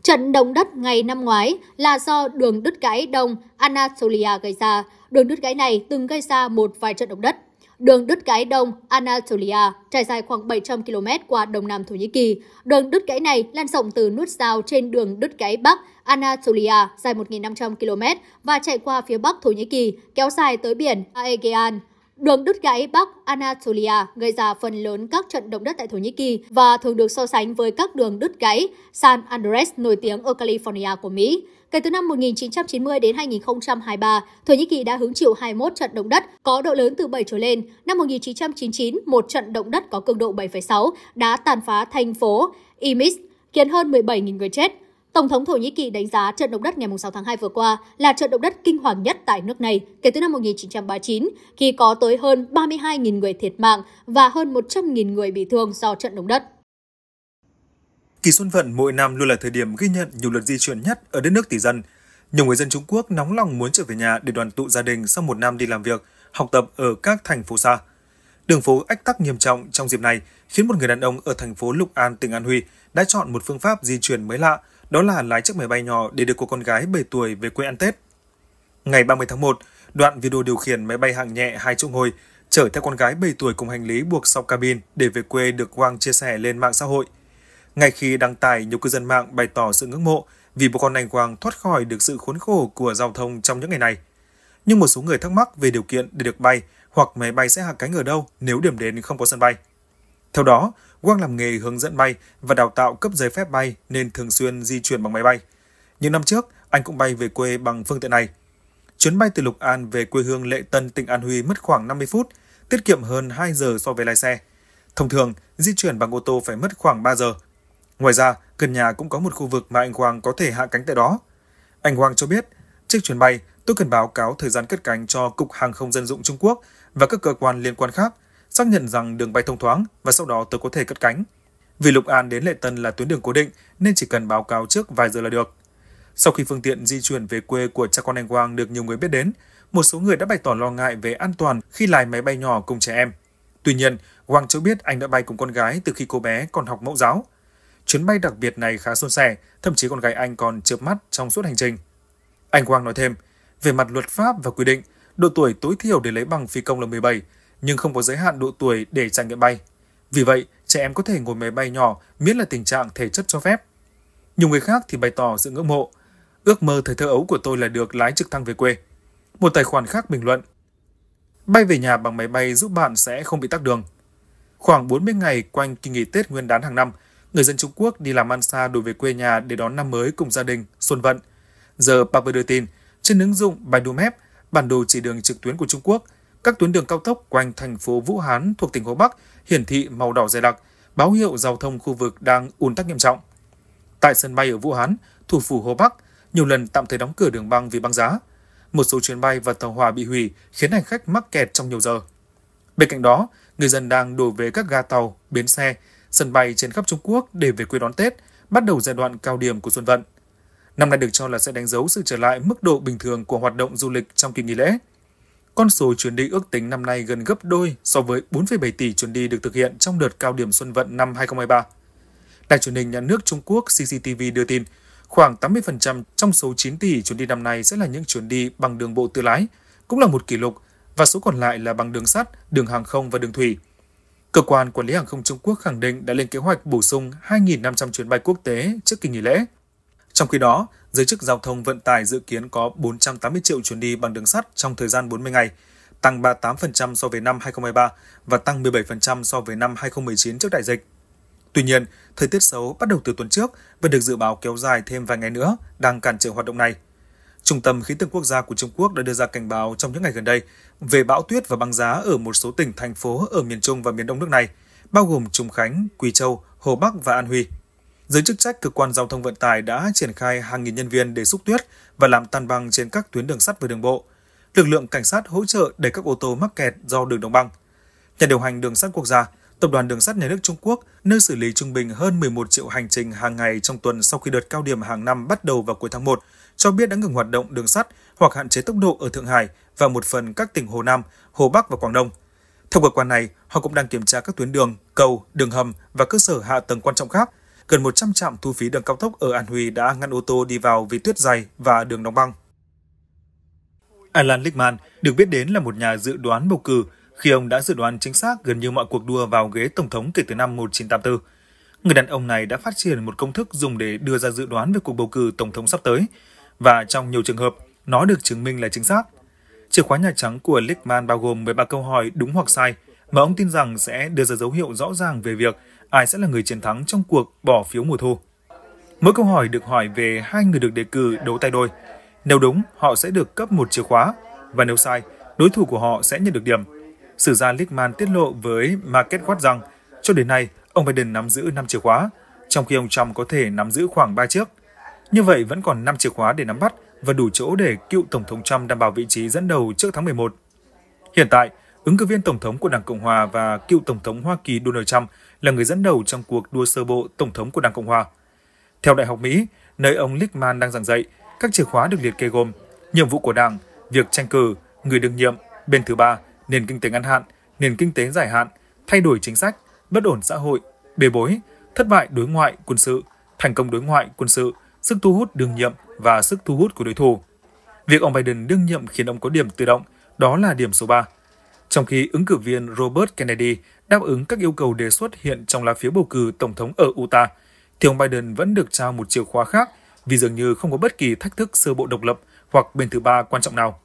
Trận động đất ngày năm ngoái là do đường đứt gãy đông Anatolia gây ra. Đường đứt gãy này từng gây ra một vài trận động đất. Đường đứt gãy đông Anatolia trải dài khoảng 700 km qua đông nam Thổ Nhĩ Kỳ. Đường đứt gãy này lan rộng từ nút giao trên đường đứt gãy bắc Anatolia dài 1.500 km và chạy qua phía bắc Thổ Nhĩ Kỳ, kéo dài tới biển Aegean. Đường đứt gãy Bắc Anatolia gây ra phần lớn các trận động đất tại Thổ Nhĩ Kỳ và thường được so sánh với các đường đứt gãy San Andres nổi tiếng ở California của Mỹ. Kể từ năm 1990 đến 2023, Thổ Nhĩ Kỳ đã hứng chịu 21 trận động đất có độ lớn từ 7 trở lên. Năm 1999, một trận động đất có cường độ 7,6 đã tàn phá thành phố Imis, khiến hơn 17.000 người chết. Tổng thống Thổ Nhĩ Kỳ đánh giá trận động đất ngày 6 tháng 2 vừa qua là trận động đất kinh hoàng nhất tại nước này kể từ năm 1939, khi có tới hơn 32.000 người thiệt mạng và hơn 100.000 người bị thương do trận động đất. Kỳ xuân vận mỗi năm luôn là thời điểm ghi nhận nhiều lượt di chuyển nhất ở đất nước tỷ dân. Nhiều người dân Trung Quốc nóng lòng muốn trở về nhà để đoàn tụ gia đình sau một năm đi làm việc, học tập ở các thành phố xa. Đường phố ách tắc nghiêm trọng trong dịp này khiến một người đàn ông ở thành phố Lục An, tỉnh An Huy đã chọn một phương pháp di chuyển mới lạ – đó là lái chiếc máy bay nhỏ để đưa cô con gái 7 tuổi về quê ăn Tết. Ngày 30 tháng 1, đoạn video điều khiển máy bay hạng nhẹ hai chỗ ngồi chở theo con gái 7 tuổi cùng hành lý buộc sau cabin để về quê được Quang chia sẻ lên mạng xã hội. Ngay khi đăng tải, nhiều cư dân mạng bày tỏ sự ngưỡng mộ vì bố con anh Quang thoát khỏi được sự khốn khổ của giao thông trong những ngày này. Nhưng một số người thắc mắc về điều kiện để được bay hoặc máy bay sẽ hạ cánh ở đâu nếu điểm đến không có sân bay. Theo đó, Quang làm nghề hướng dẫn bay và đào tạo cấp giấy phép bay nên thường xuyên di chuyển bằng máy bay. Những năm trước, anh cũng bay về quê bằng phương tiện này. Chuyến bay từ Lục An về quê hương Lệ Tân, tỉnh An Huy mất khoảng 50 phút, tiết kiệm hơn 2 giờ so với lái xe. Thông thường, di chuyển bằng ô tô phải mất khoảng 3 giờ. Ngoài ra, gần nhà cũng có một khu vực mà anh Quang có thể hạ cánh tại đó. Anh Quang cho biết, trước chuyến bay, tôi cần báo cáo thời gian cất cánh cho Cục Hàng không Dân dụng Trung Quốc và các cơ quan liên quan khác xác nhận rằng đường bay thông thoáng và sau đó tôi có thể cất cánh. Vì Lục An đến Lệ Tân là tuyến đường cố định nên chỉ cần báo cáo trước vài giờ là được. Sau khi phương tiện di chuyển về quê của cha con anh Quang được nhiều người biết đến, một số người đã bày tỏ lo ngại về an toàn khi lái máy bay nhỏ cùng trẻ em. Tuy nhiên, Quang cho biết anh đã bay cùng con gái từ khi cô bé còn học mẫu giáo. Chuyến bay đặc biệt này khá suôn sẻ, thậm chí con gái anh còn chớp mắt trong suốt hành trình. Anh Quang nói thêm, về mặt luật pháp và quy định, độ tuổi tối thiểu để lấy bằng phi công là 17, nhưng không có giới hạn độ tuổi để trải nghiệm bay. Vì vậy, trẻ em có thể ngồi máy bay nhỏ miễn là tình trạng thể chất cho phép. Nhiều người khác thì bày tỏ sự ngưỡng mộ. Ước mơ thời thơ ấu của tôi là được lái trực thăng về quê. Một tài khoản khác bình luận. Bay về nhà bằng máy bay giúp bạn sẽ không bị tắc đường. Khoảng 40 ngày quanh kỳ nghỉ Tết Nguyên đán hàng năm, người dân Trung Quốc đi làm ăn xa đổi về quê nhà để đón năm mới cùng gia đình, xuân vận. Giờ Paper đưa tin, trên ứng dụng Baidu Map, bản đồ chỉ đường trực tuyến của Trung Quốc – các tuyến đường cao tốc quanh thành phố Vũ Hán thuộc tỉnh Hồ Bắc hiển thị màu đỏ dày đặc, báo hiệu giao thông khu vực đang ùn tắc nghiêm trọng. Tại sân bay ở Vũ Hán, thủ phủ Hồ Bắc, nhiều lần tạm thời đóng cửa đường băng vì băng giá. Một số chuyến bay và tàu hỏa bị hủy khiến hành khách mắc kẹt trong nhiều giờ. Bên cạnh đó, người dân đang đổ về các ga tàu, bến xe, sân bay trên khắp Trung Quốc để về quê đón Tết, bắt đầu giai đoạn cao điểm của xuân vận. Năm nay được cho là sẽ đánh dấu sự trở lại mức độ bình thường của hoạt động du lịch trong kỳ nghỉ lễ. Con số chuyến đi ước tính năm nay gần gấp đôi so với 4,7 tỷ chuyến đi được thực hiện trong đợt cao điểm xuân vận năm 2023. Đài truyền hình nhà nước Trung Quốc CCTV đưa tin, khoảng 80% trong số 9 tỷ chuyến đi năm nay sẽ là những chuyến đi bằng đường bộ tự lái, cũng là một kỷ lục, và số còn lại là bằng đường sắt, đường hàng không và đường thủy. Cơ quan Quản lý Hàng không Trung Quốc khẳng định đã lên kế hoạch bổ sung 2.500 chuyến bay quốc tế trước kỳ nghỉ lễ. Trong khi đó, giới chức giao thông vận tải dự kiến có 480 triệu chuyến đi bằng đường sắt trong thời gian 40 ngày, tăng 38% so với năm 2023 và tăng 17% so với năm 2019 trước đại dịch. Tuy nhiên, thời tiết xấu bắt đầu từ tuần trước và được dự báo kéo dài thêm vài ngày nữa đang cản trở hoạt động này. Trung tâm khí tượng quốc gia của Trung Quốc đã đưa ra cảnh báo trong những ngày gần đây về bão tuyết và băng giá ở một số tỉnh thành phố ở miền Trung và miền Đông nước này, bao gồm Trùng Khánh, Quỳ Châu, Hồ Bắc và An Huy. Giới chức trách cơ quan giao thông vận tải đã triển khai hàng nghìn nhân viên để xúc tuyết và làm tan băng trên các tuyến đường sắt và đường bộ. Lực lượng cảnh sát hỗ trợ để các ô tô mắc kẹt do đường đóng băng. Nhà điều hành đường sắt quốc gia, Tập đoàn Đường sắt Nhà nước Trung Quốc, nơi xử lý trung bình hơn 11 triệu hành trình hàng ngày trong tuần sau khi đợt cao điểm hàng năm bắt đầu vào cuối tháng 1, cho biết đã ngừng hoạt động đường sắt hoặc hạn chế tốc độ ở Thượng Hải và một phần các tỉnh Hồ Nam, Hồ Bắc và Quảng Đông. Theo cơ quan này, họ cũng đang kiểm tra các tuyến đường, cầu, đường hầm và cơ sở hạ tầng quan trọng khác – Gần 100 trạm thu phí đường cao tốc ở An Huy đã ngăn ô tô đi vào vì tuyết dày và đường đóng băng. Alan Lickman được biết đến là một nhà dự đoán bầu cử khi ông đã dự đoán chính xác gần như mọi cuộc đua vào ghế tổng thống kể từ năm 1984. Người đàn ông này đã phát triển một công thức dùng để đưa ra dự đoán về cuộc bầu cử tổng thống sắp tới và trong nhiều trường hợp, nó được chứng minh là chính xác. Chìa khóa Nhà Trắng của Lickman bao gồm 13 câu hỏi đúng hoặc sai mà ông tin rằng sẽ đưa ra dấu hiệu rõ ràng về việc ai sẽ là người chiến thắng trong cuộc bỏ phiếu mùa thu. Mỗi câu hỏi được hỏi về hai người được đề cử đấu tay đôi. Nếu đúng, họ sẽ được cấp một chìa khóa, và nếu sai, đối thủ của họ sẽ nhận được điểm. Sử gia Lickman tiết lộ với Market Watch rằng, cho đến nay, ông Biden nắm giữ 5 chìa khóa, trong khi ông Trump có thể nắm giữ khoảng 3 chiếc. Như vậy vẫn còn 5 chìa khóa để nắm bắt và đủ chỗ để cựu Tổng thống Trump đảm bảo vị trí dẫn đầu trước tháng 11. Hiện tại, ứng cử viên Tổng thống của Đảng Cộng Hòa và cựu Tổng thống Hoa Kỳ Donald Trump là người dẫn đầu trong cuộc đua sơ bộ Tổng thống của Đảng Cộng Hòa. Theo Đại học Mỹ, nơi ông Lickman đang giảng dạy, các chìa khóa được liệt kê gồm nhiệm vụ của Đảng, việc tranh cử, người đương nhiệm, bên thứ ba, nền kinh tế ngắn hạn, nền kinh tế dài hạn, thay đổi chính sách, bất ổn xã hội, bê bối, thất bại đối ngoại quân sự, thành công đối ngoại quân sự, sức thu hút đương nhiệm và sức thu hút của đối thủ. Việc ông Biden đương nhiệm khiến ông có điểm tự động, đó là điểm số 3 trong khi ứng cử viên Robert Kennedy đáp ứng các yêu cầu đề xuất hiện trong lá phiếu bầu cử Tổng thống ở Utah, thì ông Biden vẫn được trao một chìa khóa khác vì dường như không có bất kỳ thách thức sơ bộ độc lập hoặc bên thứ ba quan trọng nào.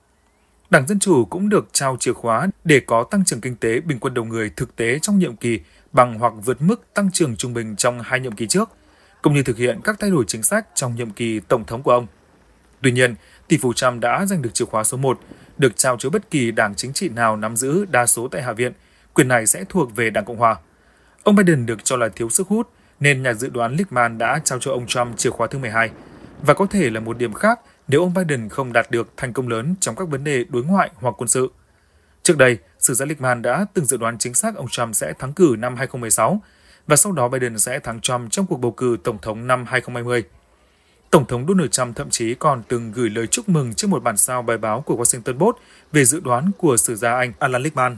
Đảng Dân Chủ cũng được trao chìa khóa để có tăng trưởng kinh tế bình quân đầu người thực tế trong nhiệm kỳ bằng hoặc vượt mức tăng trưởng trung bình trong hai nhiệm kỳ trước, cũng như thực hiện các thay đổi chính sách trong nhiệm kỳ tổng thống của ông. Tuy nhiên, tỷ phú Trump đã giành được chìa khóa số 1 được trao cho bất kỳ đảng chính trị nào nắm giữ đa số tại Hạ viện, quyền này sẽ thuộc về Đảng Cộng Hòa. Ông Biden được cho là thiếu sức hút, nên nhà dự đoán Lickman đã trao cho ông Trump chìa khóa thứ 12. Và có thể là một điểm khác nếu ông Biden không đạt được thành công lớn trong các vấn đề đối ngoại hoặc quân sự. Trước đây, sử gia Lickman đã từng dự đoán chính xác ông Trump sẽ thắng cử năm 2016 và sau đó Biden sẽ thắng Trump trong cuộc bầu cử tổng thống năm 2020. Tổng thống Donald Trump thậm chí còn từng gửi lời chúc mừng trước một bản sao bài báo của Washington Post về dự đoán của sử gia Anh Alan Lichtman.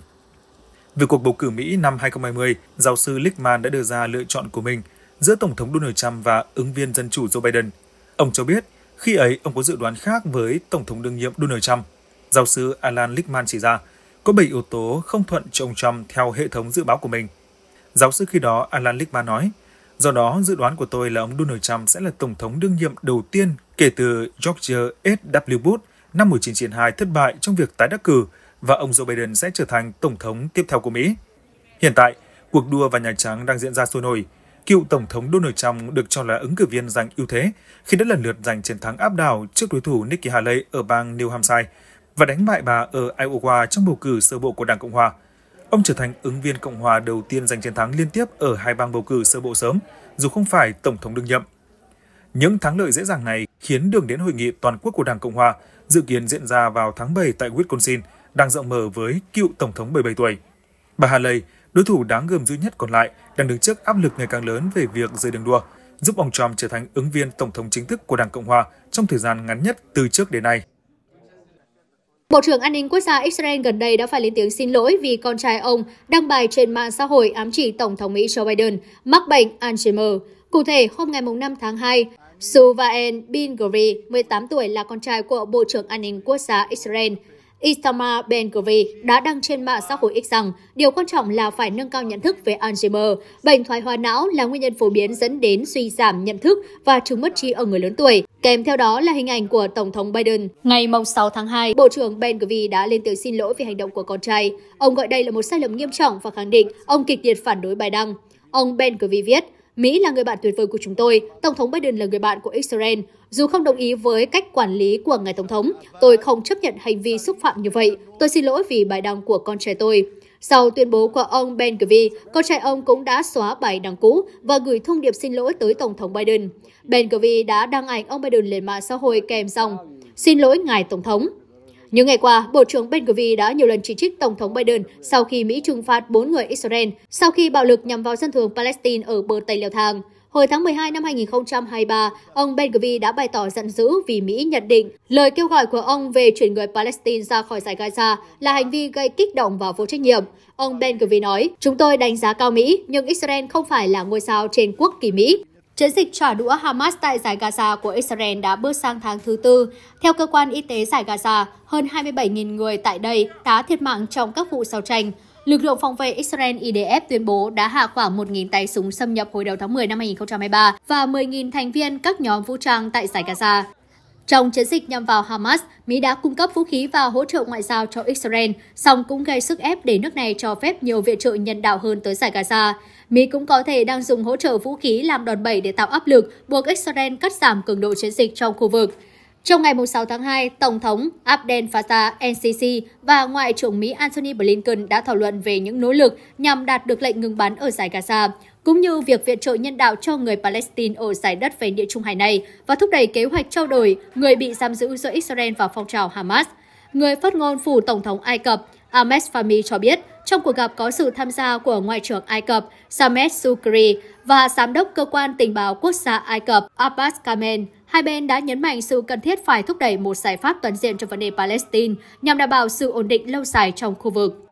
Về cuộc bầu cử Mỹ năm 2020, giáo sư Lichtman đã đưa ra lựa chọn của mình giữa Tổng thống Donald Trump và ứng viên Dân chủ Joe Biden. Ông cho biết, khi ấy ông có dự đoán khác với Tổng thống đương nhiệm Donald Trump. Giáo sư Alan Lichtman chỉ ra, có 7 yếu tố không thuận cho ông Trump theo hệ thống dự báo của mình. Giáo sư khi đó Alan Lichtman nói, Do đó, dự đoán của tôi là ông Donald Trump sẽ là tổng thống đương nhiệm đầu tiên kể từ George H.W. Bush năm 1992 thất bại trong việc tái đắc cử và ông Joe Biden sẽ trở thành tổng thống tiếp theo của Mỹ. Hiện tại, cuộc đua vào Nhà Trắng đang diễn ra sôi nổi. Cựu Tổng thống Donald Trump được cho là ứng cử viên giành ưu thế khi đã lần lượt giành chiến thắng áp đảo trước đối thủ Nikki Haley ở bang New Hampshire và đánh bại bà ở Iowa trong bầu cử sơ bộ của Đảng Cộng Hòa. Ông trở thành ứng viên Cộng hòa đầu tiên giành chiến thắng liên tiếp ở hai bang bầu cử sơ bộ sớm, dù không phải tổng thống đương nhiệm. Những thắng lợi dễ dàng này khiến đường đến hội nghị toàn quốc của Đảng Cộng hòa dự kiến diễn ra vào tháng 7 tại Wisconsin đang rộng mở với cựu tổng thống 77 tuổi. Bà Haley, đối thủ đáng gờm duy nhất còn lại, đang đứng trước áp lực ngày càng lớn về việc rời đường đua, giúp ông Trump trở thành ứng viên tổng thống chính thức của Đảng Cộng hòa trong thời gian ngắn nhất từ trước đến nay. Bộ trưởng An ninh Quốc gia Israel gần đây đã phải lên tiếng xin lỗi vì con trai ông đăng bài trên mạng xã hội ám chỉ Tổng thống Mỹ Joe Biden mắc bệnh Alzheimer. Cụ thể, hôm ngày 5 tháng 2, Suvaen Bin Guri, 18 tuổi, là con trai của Bộ trưởng An ninh Quốc gia Israel, Istamar Benkovi đã đăng trên mạng xã hội X rằng điều quan trọng là phải nâng cao nhận thức về Alzheimer. Bệnh thoái hóa não là nguyên nhân phổ biến dẫn đến suy giảm nhận thức và chứng mất trí ở người lớn tuổi. Kèm theo đó là hình ảnh của Tổng thống Biden. Ngày 6 tháng 2, Bộ trưởng Ben Gurvi đã lên tiếng xin lỗi vì hành động của con trai. Ông gọi đây là một sai lầm nghiêm trọng và khẳng định ông kịch liệt phản đối bài đăng. Ông Ben Gurvi viết, Mỹ là người bạn tuyệt vời của chúng tôi, Tổng thống Biden là người bạn của Israel. Dù không đồng ý với cách quản lý của ngài Tổng thống, tôi không chấp nhận hành vi xúc phạm như vậy. Tôi xin lỗi vì bài đăng của con trai tôi. Sau tuyên bố của ông Ben Gvir, con trai ông cũng đã xóa bài đăng cũ và gửi thông điệp xin lỗi tới Tổng thống Biden. Ben Gvir đã đăng ảnh ông Biden lên mạng xã hội kèm dòng Xin lỗi ngài Tổng thống. Những ngày qua, Bộ trưởng Ben Gvir đã nhiều lần chỉ trích Tổng thống Biden sau khi Mỹ trừng phạt 4 người Israel sau khi bạo lực nhằm vào dân thường Palestine ở bờ Tây leo thang. Hồi tháng 12 năm 2023, ông Ben Gvir đã bày tỏ giận dữ vì Mỹ nhận định lời kêu gọi của ông về chuyển người Palestine ra khỏi giải Gaza là hành vi gây kích động và vô trách nhiệm. Ông Ben Gvir nói, chúng tôi đánh giá cao Mỹ, nhưng Israel không phải là ngôi sao trên quốc kỳ Mỹ. Chiến dịch trả đũa Hamas tại giải Gaza của Israel đã bước sang tháng thứ tư. Theo cơ quan y tế giải Gaza, hơn 27.000 người tại đây đã thiệt mạng trong các vụ giao tranh. Lực lượng phòng vệ Israel IDF tuyên bố đã hạ khoảng 1.000 tay súng xâm nhập hồi đầu tháng 10 năm 2023 và 10.000 thành viên các nhóm vũ trang tại giải Gaza. Trong chiến dịch nhằm vào Hamas, Mỹ đã cung cấp vũ khí và hỗ trợ ngoại giao cho Israel, song cũng gây sức ép để nước này cho phép nhiều viện trợ nhân đạo hơn tới giải Gaza. Mỹ cũng có thể đang dùng hỗ trợ vũ khí làm đòn bẩy để tạo áp lực buộc Israel cắt giảm cường độ chiến dịch trong khu vực. Trong ngày 6 tháng 2, Tổng thống Abdel Fattah el-Sisi và Ngoại trưởng Mỹ Antony Blinken đã thảo luận về những nỗ lực nhằm đạt được lệnh ngừng bắn ở giải Gaza, cũng như việc viện trợ nhân đạo cho người Palestine ở giải đất về địa Trung Hải này và thúc đẩy kế hoạch trao đổi người bị giam giữ giữa Israel và phong trào Hamas. Người phát ngôn phủ Tổng thống Ai Cập Ahmed Fahmy cho biết trong cuộc gặp có sự tham gia của Ngoại trưởng Ai Cập Samet Sukri và Giám đốc Cơ quan Tình báo Quốc gia Ai Cập Abbas Kamen, hai bên đã nhấn mạnh sự cần thiết phải thúc đẩy một giải pháp toàn diện cho vấn đề Palestine nhằm đảm bảo sự ổn định lâu dài trong khu vực.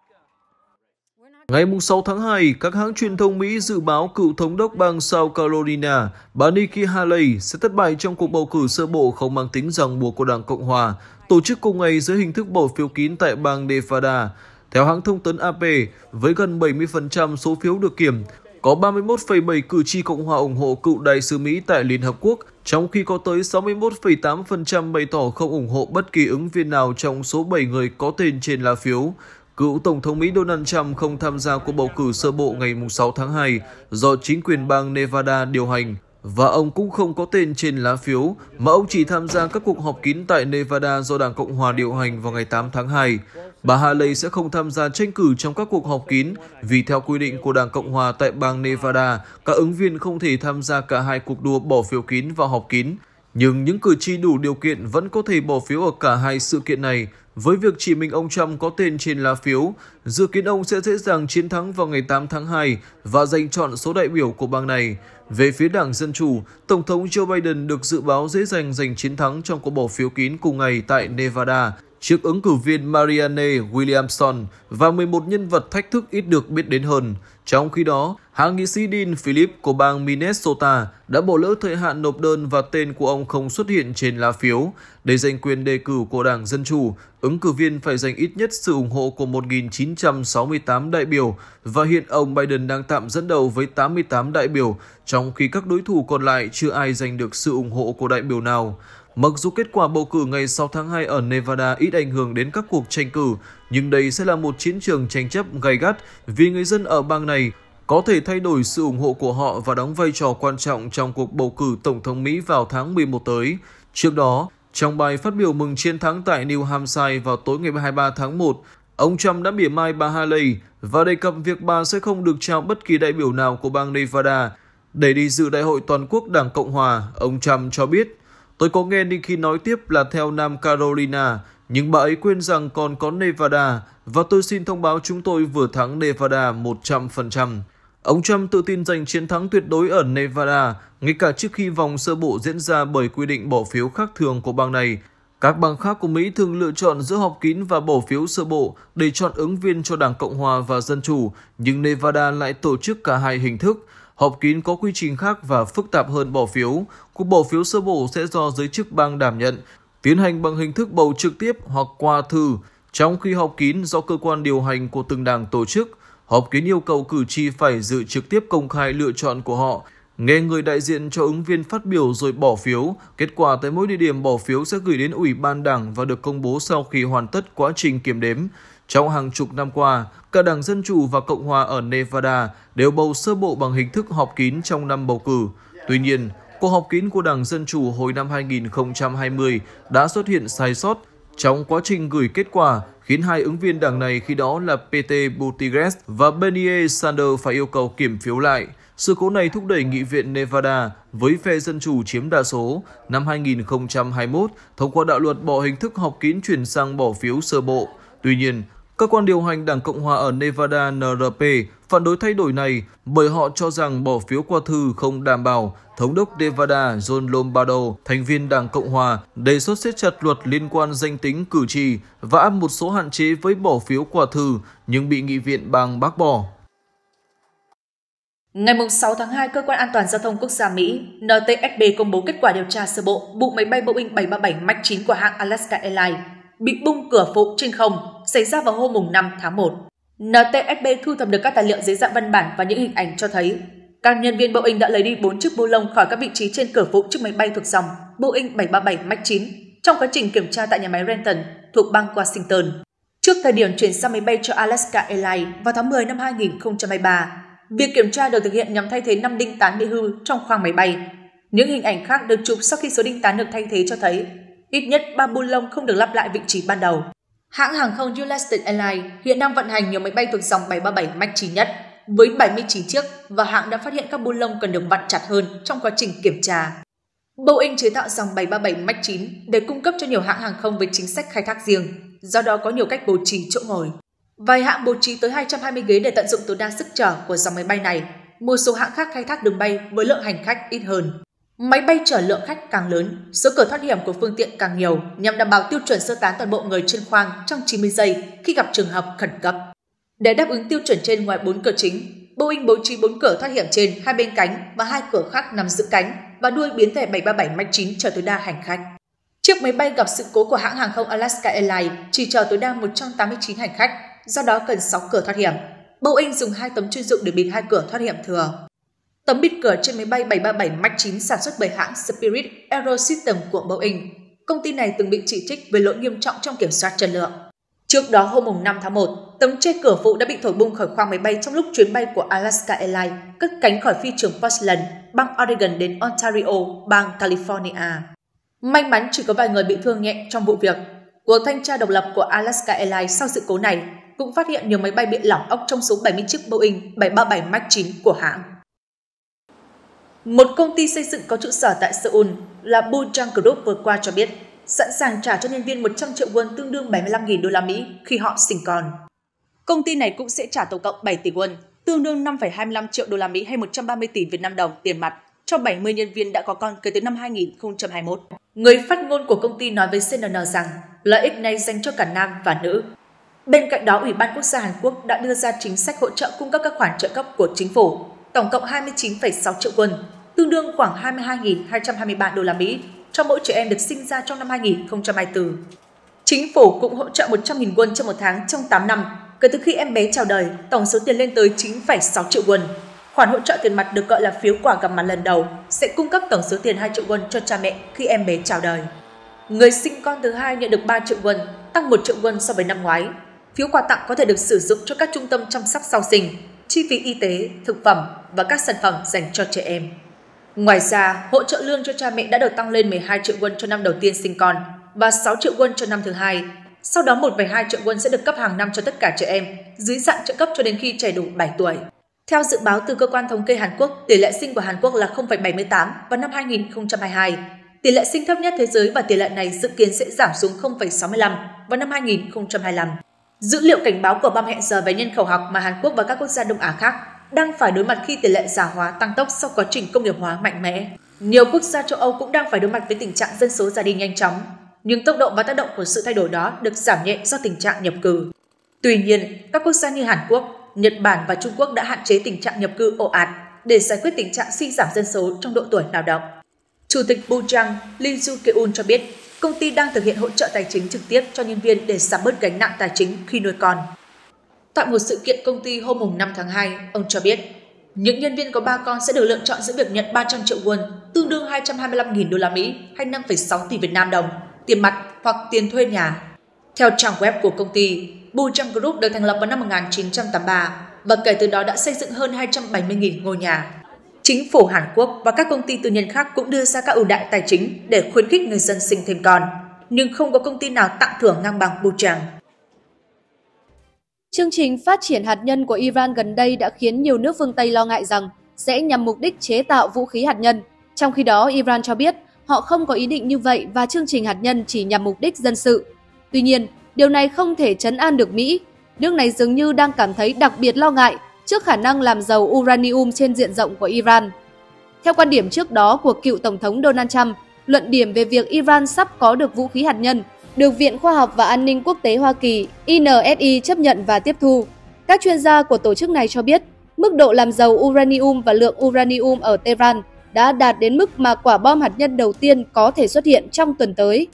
Ngày 6 tháng 2, các hãng truyền thông Mỹ dự báo cựu thống đốc bang South Carolina, bà Nikki Haley sẽ thất bại trong cuộc bầu cử sơ bộ không mang tính ràng buộc của Đảng Cộng Hòa, tổ chức cùng ngày dưới hình thức bỏ phiếu kín tại bang Nevada. Theo hãng thông tấn AP, với gần 70% số phiếu được kiểm, có 31,7 cử tri Cộng hòa ủng hộ cựu đại sứ Mỹ tại Liên Hợp Quốc, trong khi có tới 61,8% bày tỏ không ủng hộ bất kỳ ứng viên nào trong số 7 người có tên trên lá phiếu. Cựu Tổng thống Mỹ Donald Trump không tham gia cuộc bầu cử sơ bộ ngày 6 tháng 2 do chính quyền bang Nevada điều hành và ông cũng không có tên trên lá phiếu, mà ông chỉ tham gia các cuộc họp kín tại Nevada do Đảng Cộng Hòa điều hành vào ngày 8 tháng 2 bà Haley sẽ không tham gia tranh cử trong các cuộc họp kín vì theo quy định của Đảng Cộng Hòa tại bang Nevada, các ứng viên không thể tham gia cả hai cuộc đua bỏ phiếu kín và họp kín. Nhưng những cử tri đủ điều kiện vẫn có thể bỏ phiếu ở cả hai sự kiện này, với việc chỉ mình ông Trump có tên trên lá phiếu, dự kiến ông sẽ dễ dàng chiến thắng vào ngày 8 tháng 2 và giành chọn số đại biểu của bang này. Về phía Đảng Dân Chủ, Tổng thống Joe Biden được dự báo dễ dàng giành chiến thắng trong cuộc bỏ phiếu kín cùng ngày tại Nevada, trước ứng cử viên Marianne Williamson và 11 nhân vật thách thức ít được biết đến hơn. Trong khi đó, hạ nghị sĩ Dean Philip của bang Minnesota đã bỏ lỡ thời hạn nộp đơn và tên của ông không xuất hiện trên lá phiếu. Để giành quyền đề cử của Đảng Dân Chủ, ứng cử viên phải giành ít nhất sự ủng hộ của 1.968 đại biểu và hiện ông Biden đang tạm dẫn đầu với 88 đại biểu, trong khi các đối thủ còn lại chưa ai giành được sự ủng hộ của đại biểu nào. Mặc dù kết quả bầu cử ngày 6 tháng 2 ở Nevada ít ảnh hưởng đến các cuộc tranh cử, nhưng đây sẽ là một chiến trường tranh chấp gay gắt vì người dân ở bang này có thể thay đổi sự ủng hộ của họ và đóng vai trò quan trọng trong cuộc bầu cử Tổng thống Mỹ vào tháng 11 tới. Trước đó, trong bài phát biểu mừng chiến thắng tại New Hampshire vào tối ngày 23 tháng 1, ông Trump đã mỉa mai bà Haley và đề cập việc bà sẽ không được trao bất kỳ đại biểu nào của bang Nevada để đi dự đại hội toàn quốc Đảng Cộng Hòa, ông Trump cho biết Tôi có nghe Nikki nói tiếp là theo Nam Carolina, nhưng bà ấy quên rằng còn có Nevada và tôi xin thông báo chúng tôi vừa thắng Nevada 100%. Ông Trump tự tin giành chiến thắng tuyệt đối ở Nevada, ngay cả trước khi vòng sơ bộ diễn ra bởi quy định bỏ phiếu khác thường của bang này. Các bang khác của Mỹ thường lựa chọn giữa họp kín và bỏ phiếu sơ bộ để chọn ứng viên cho Đảng Cộng Hòa và Dân Chủ, nhưng Nevada lại tổ chức cả hai hình thức – Họp kín có quy trình khác và phức tạp hơn bỏ phiếu. Cuộc bỏ phiếu sơ bộ sẽ do giới chức bang đảm nhận, tiến hành bằng hình thức bầu trực tiếp hoặc qua thư. Trong khi họp kín do cơ quan điều hành của từng đảng tổ chức, họp kín yêu cầu cử tri phải dự trực tiếp công khai lựa chọn của họ, nghe người đại diện cho ứng viên phát biểu rồi bỏ phiếu. Kết quả tại mỗi địa điểm bỏ phiếu sẽ gửi đến Ủy ban Đảng và được công bố sau khi hoàn tất quá trình kiểm đếm. Trong hàng chục năm qua, cả Đảng Dân Chủ và Cộng Hòa ở Nevada đều bầu sơ bộ bằng hình thức họp kín trong năm bầu cử. Tuy nhiên, cuộc họp kín của Đảng Dân Chủ hồi năm 2020 đã xuất hiện sai sót trong quá trình gửi kết quả khiến hai ứng viên đảng này khi đó là PT Buttigieg và Bernie Sanders phải yêu cầu kiểm phiếu lại. Sự cố này thúc đẩy Nghị viện Nevada với phe Dân Chủ chiếm đa số năm 2021 thông qua đạo luật bỏ hình thức họp kín chuyển sang bỏ phiếu sơ bộ. Tuy nhiên, Cơ quan điều hành Đảng Cộng Hòa ở Nevada NRP phản đối thay đổi này bởi họ cho rằng bỏ phiếu qua thư không đảm bảo. Thống đốc Nevada John Lombardo, thành viên Đảng Cộng Hòa, đề xuất siết chặt luật liên quan danh tính cử tri và áp một số hạn chế với bỏ phiếu qua thư nhưng bị nghị viện bang bác bỏ. Ngày 6 tháng 2, Cơ quan An toàn Giao thông Quốc gia Mỹ NTSB công bố kết quả điều tra sơ bộ vụ máy bay Boeing 737 MAX 9 của hãng Alaska Airlines bị bung cửa phụ trên không xảy ra vào hôm 5 tháng 1. NTSB thu thập được các tài liệu dưới dạng văn bản và những hình ảnh cho thấy các nhân viên Boeing đã lấy đi 4 chiếc bô lông khỏi các vị trí trên cửa phụ chiếc máy bay thuộc dòng Boeing 737 MAX 9 trong quá trình kiểm tra tại nhà máy Renton thuộc bang Washington. Trước thời điểm chuyển sang máy bay cho Alaska Airlines vào tháng 10 năm 2023, việc kiểm tra được thực hiện nhằm thay thế 5 đinh tán bị hư trong khoang máy bay. Những hình ảnh khác được chụp sau khi số đinh tán được thay thế cho thấy ít nhất 3 bu lông không được lắp lại vị trí ban đầu. Hãng hàng không United Airlines hiện đang vận hành nhiều máy bay thuộc dòng 737 MAX 9 nhất với 79 chiếc và hãng đã phát hiện các bu lông cần được vặn chặt hơn trong quá trình kiểm tra. Boeing chế tạo dòng 737 MAX 9 để cung cấp cho nhiều hãng hàng không với chính sách khai thác riêng, do đó có nhiều cách bố trí chỗ ngồi. Vài hãng bố trí tới 220 ghế để tận dụng tối đa sức trở của dòng máy bay này. Một số hãng khác khai thác đường bay với lượng hành khách ít hơn. Máy bay chở lượng khách càng lớn, số cửa thoát hiểm của phương tiện càng nhiều nhằm đảm bảo tiêu chuẩn sơ tán toàn bộ người trên khoang trong 90 giây khi gặp trường hợp khẩn cấp. Để đáp ứng tiêu chuẩn trên ngoài 4 cửa chính, Boeing bố trí 4 cửa thoát hiểm trên hai bên cánh và hai cửa khác nằm giữa cánh và đuôi biến thể 737 MAX 9 chở tối đa hành khách. Chiếc máy bay gặp sự cố của hãng hàng không Alaska Airlines chỉ chở tối đa 189 hành khách, do đó cần 6 cửa thoát hiểm. Boeing dùng hai tấm chuyên dụng để bịt hai cửa thoát hiểm thừa. Tấm bịt cửa trên máy bay 737 MAX 9 sản xuất bởi hãng Spirit Aerosystems của Boeing. Công ty này từng bị chỉ trích về lỗi nghiêm trọng trong kiểm soát chất lượng. Trước đó hôm 5 tháng 1, tấm che cửa phụ đã bị thổi bung khỏi khoang máy bay trong lúc chuyến bay của Alaska Airlines cất cánh khỏi phi trường Portland, bang Oregon đến Ontario, bang California. May mắn chỉ có vài người bị thương nhẹ trong vụ việc. Cuộc thanh tra độc lập của Alaska Airlines sau sự cố này cũng phát hiện nhiều máy bay bị lỏng ốc trong số 70 chiếc Boeing 737 MAX 9 của hãng. Một công ty xây dựng có trụ sở tại Seoul là Bujang Group vừa qua cho biết sẵn sàng trả cho nhân viên 100 triệu won tương đương 75.000 đô la Mỹ khi họ sinh con. Công ty này cũng sẽ trả tổng cộng 7 tỷ won, tương đương 5,25 triệu đô la Mỹ hay 130 tỷ Việt Nam đồng tiền mặt cho 70 nhân viên đã có con kể từ năm 2021. Người phát ngôn của công ty nói với CNN rằng lợi ích này dành cho cả nam và nữ. Bên cạnh đó, Ủy ban Quốc gia Hàn Quốc đã đưa ra chính sách hỗ trợ cung cấp các khoản trợ cấp của chính phủ, tổng cộng 29,6 triệu won, tương đương khoảng 22.223 đô la Mỹ cho mỗi trẻ em được sinh ra trong năm 2024. Chính phủ cũng hỗ trợ 100.000 won trong một tháng trong 8 năm, kể từ khi em bé chào đời, tổng số tiền lên tới 9,6 triệu won. Khoản hỗ trợ tiền mặt được gọi là phiếu quà gặp mặt lần đầu sẽ cung cấp tổng số tiền 2 triệu won cho cha mẹ khi em bé chào đời. Người sinh con thứ hai nhận được 3 triệu won, tăng 1 triệu won so với năm ngoái. Phiếu quà tặng có thể được sử dụng cho các trung tâm chăm sóc sau sinh, chi phí y tế, thực phẩm và các sản phẩm dành cho trẻ em. Ngoài ra, hỗ trợ lương cho cha mẹ đã được tăng lên 12 triệu won cho năm đầu tiên sinh con và 6 triệu won cho năm thứ hai. Sau đó 1,2 triệu won sẽ được cấp hàng năm cho tất cả trẻ em, dưới dạng trợ cấp cho đến khi trẻ đủ 7 tuổi. Theo dự báo từ cơ quan thống kê Hàn Quốc, tỷ lệ sinh của Hàn Quốc là 0,78 vào năm 2022. Tỷ lệ sinh thấp nhất thế giới và tỷ lệ này dự kiến sẽ giảm xuống 0,65 vào năm 2025. Dữ liệu cảnh báo của bom hẹn giờ về nhân khẩu học mà Hàn Quốc và các quốc gia Đông Á khác đang phải đối mặt khi tỷ lệ già hóa tăng tốc sau quá trình công nghiệp hóa mạnh mẽ. Nhiều quốc gia châu Âu cũng đang phải đối mặt với tình trạng dân số già đi nhanh chóng, nhưng tốc độ và tác động của sự thay đổi đó được giảm nhẹ do tình trạng nhập cư. Tuy nhiên, các quốc gia như Hàn Quốc, Nhật Bản và Trung Quốc đã hạn chế tình trạng nhập cư ồ ạt để giải quyết tình trạng suy giảm dân số trong độ tuổi lao động. Chủ tịch Bujang Lee Ju Keun cho biết, công ty đang thực hiện hỗ trợ tài chính trực tiếp cho nhân viên để giảm bớt gánh nặng tài chính khi nuôi con. Tại một sự kiện công ty hôm 5 tháng 2, ông cho biết những nhân viên có ba con sẽ được lựa chọn giữa việc nhận 300 triệu won, tương đương 225.000 đô la Mỹ hay 5,6 tỷ Việt Nam đồng, tiền mặt hoặc tiền thuê nhà. Theo trang web của công ty, Bujang Group được thành lập vào năm 1983 và kể từ đó đã xây dựng hơn 270.000 ngôi nhà. Chính phủ Hàn Quốc và các công ty tư nhân khác cũng đưa ra các ưu đại tài chính để khuyến khích người dân sinh thêm con, nhưng không có công ty nào tặng thưởng ngang bằng Bujang. Chương trình phát triển hạt nhân của Iran gần đây đã khiến nhiều nước phương Tây lo ngại rằng sẽ nhằm mục đích chế tạo vũ khí hạt nhân. Trong khi đó, Iran cho biết họ không có ý định như vậy và chương trình hạt nhân chỉ nhằm mục đích dân sự. Tuy nhiên, điều này không thể chấn an được Mỹ. Nước này dường như đang cảm thấy đặc biệt lo ngại trước khả năng làm giàu uranium trên diện rộng của Iran. Theo quan điểm trước đó của cựu Tổng thống Donald Trump, luận điểm về việc Iran sắp có được vũ khí hạt nhân được Viện Khoa học và An ninh Quốc tế Hoa Kỳ INSI chấp nhận và tiếp thu. Các chuyên gia của tổ chức này cho biết, mức độ làm giàu uranium và lượng uranium ở Tehran đã đạt đến mức mà quả bom hạt nhân đầu tiên có thể xuất hiện trong tuần tới.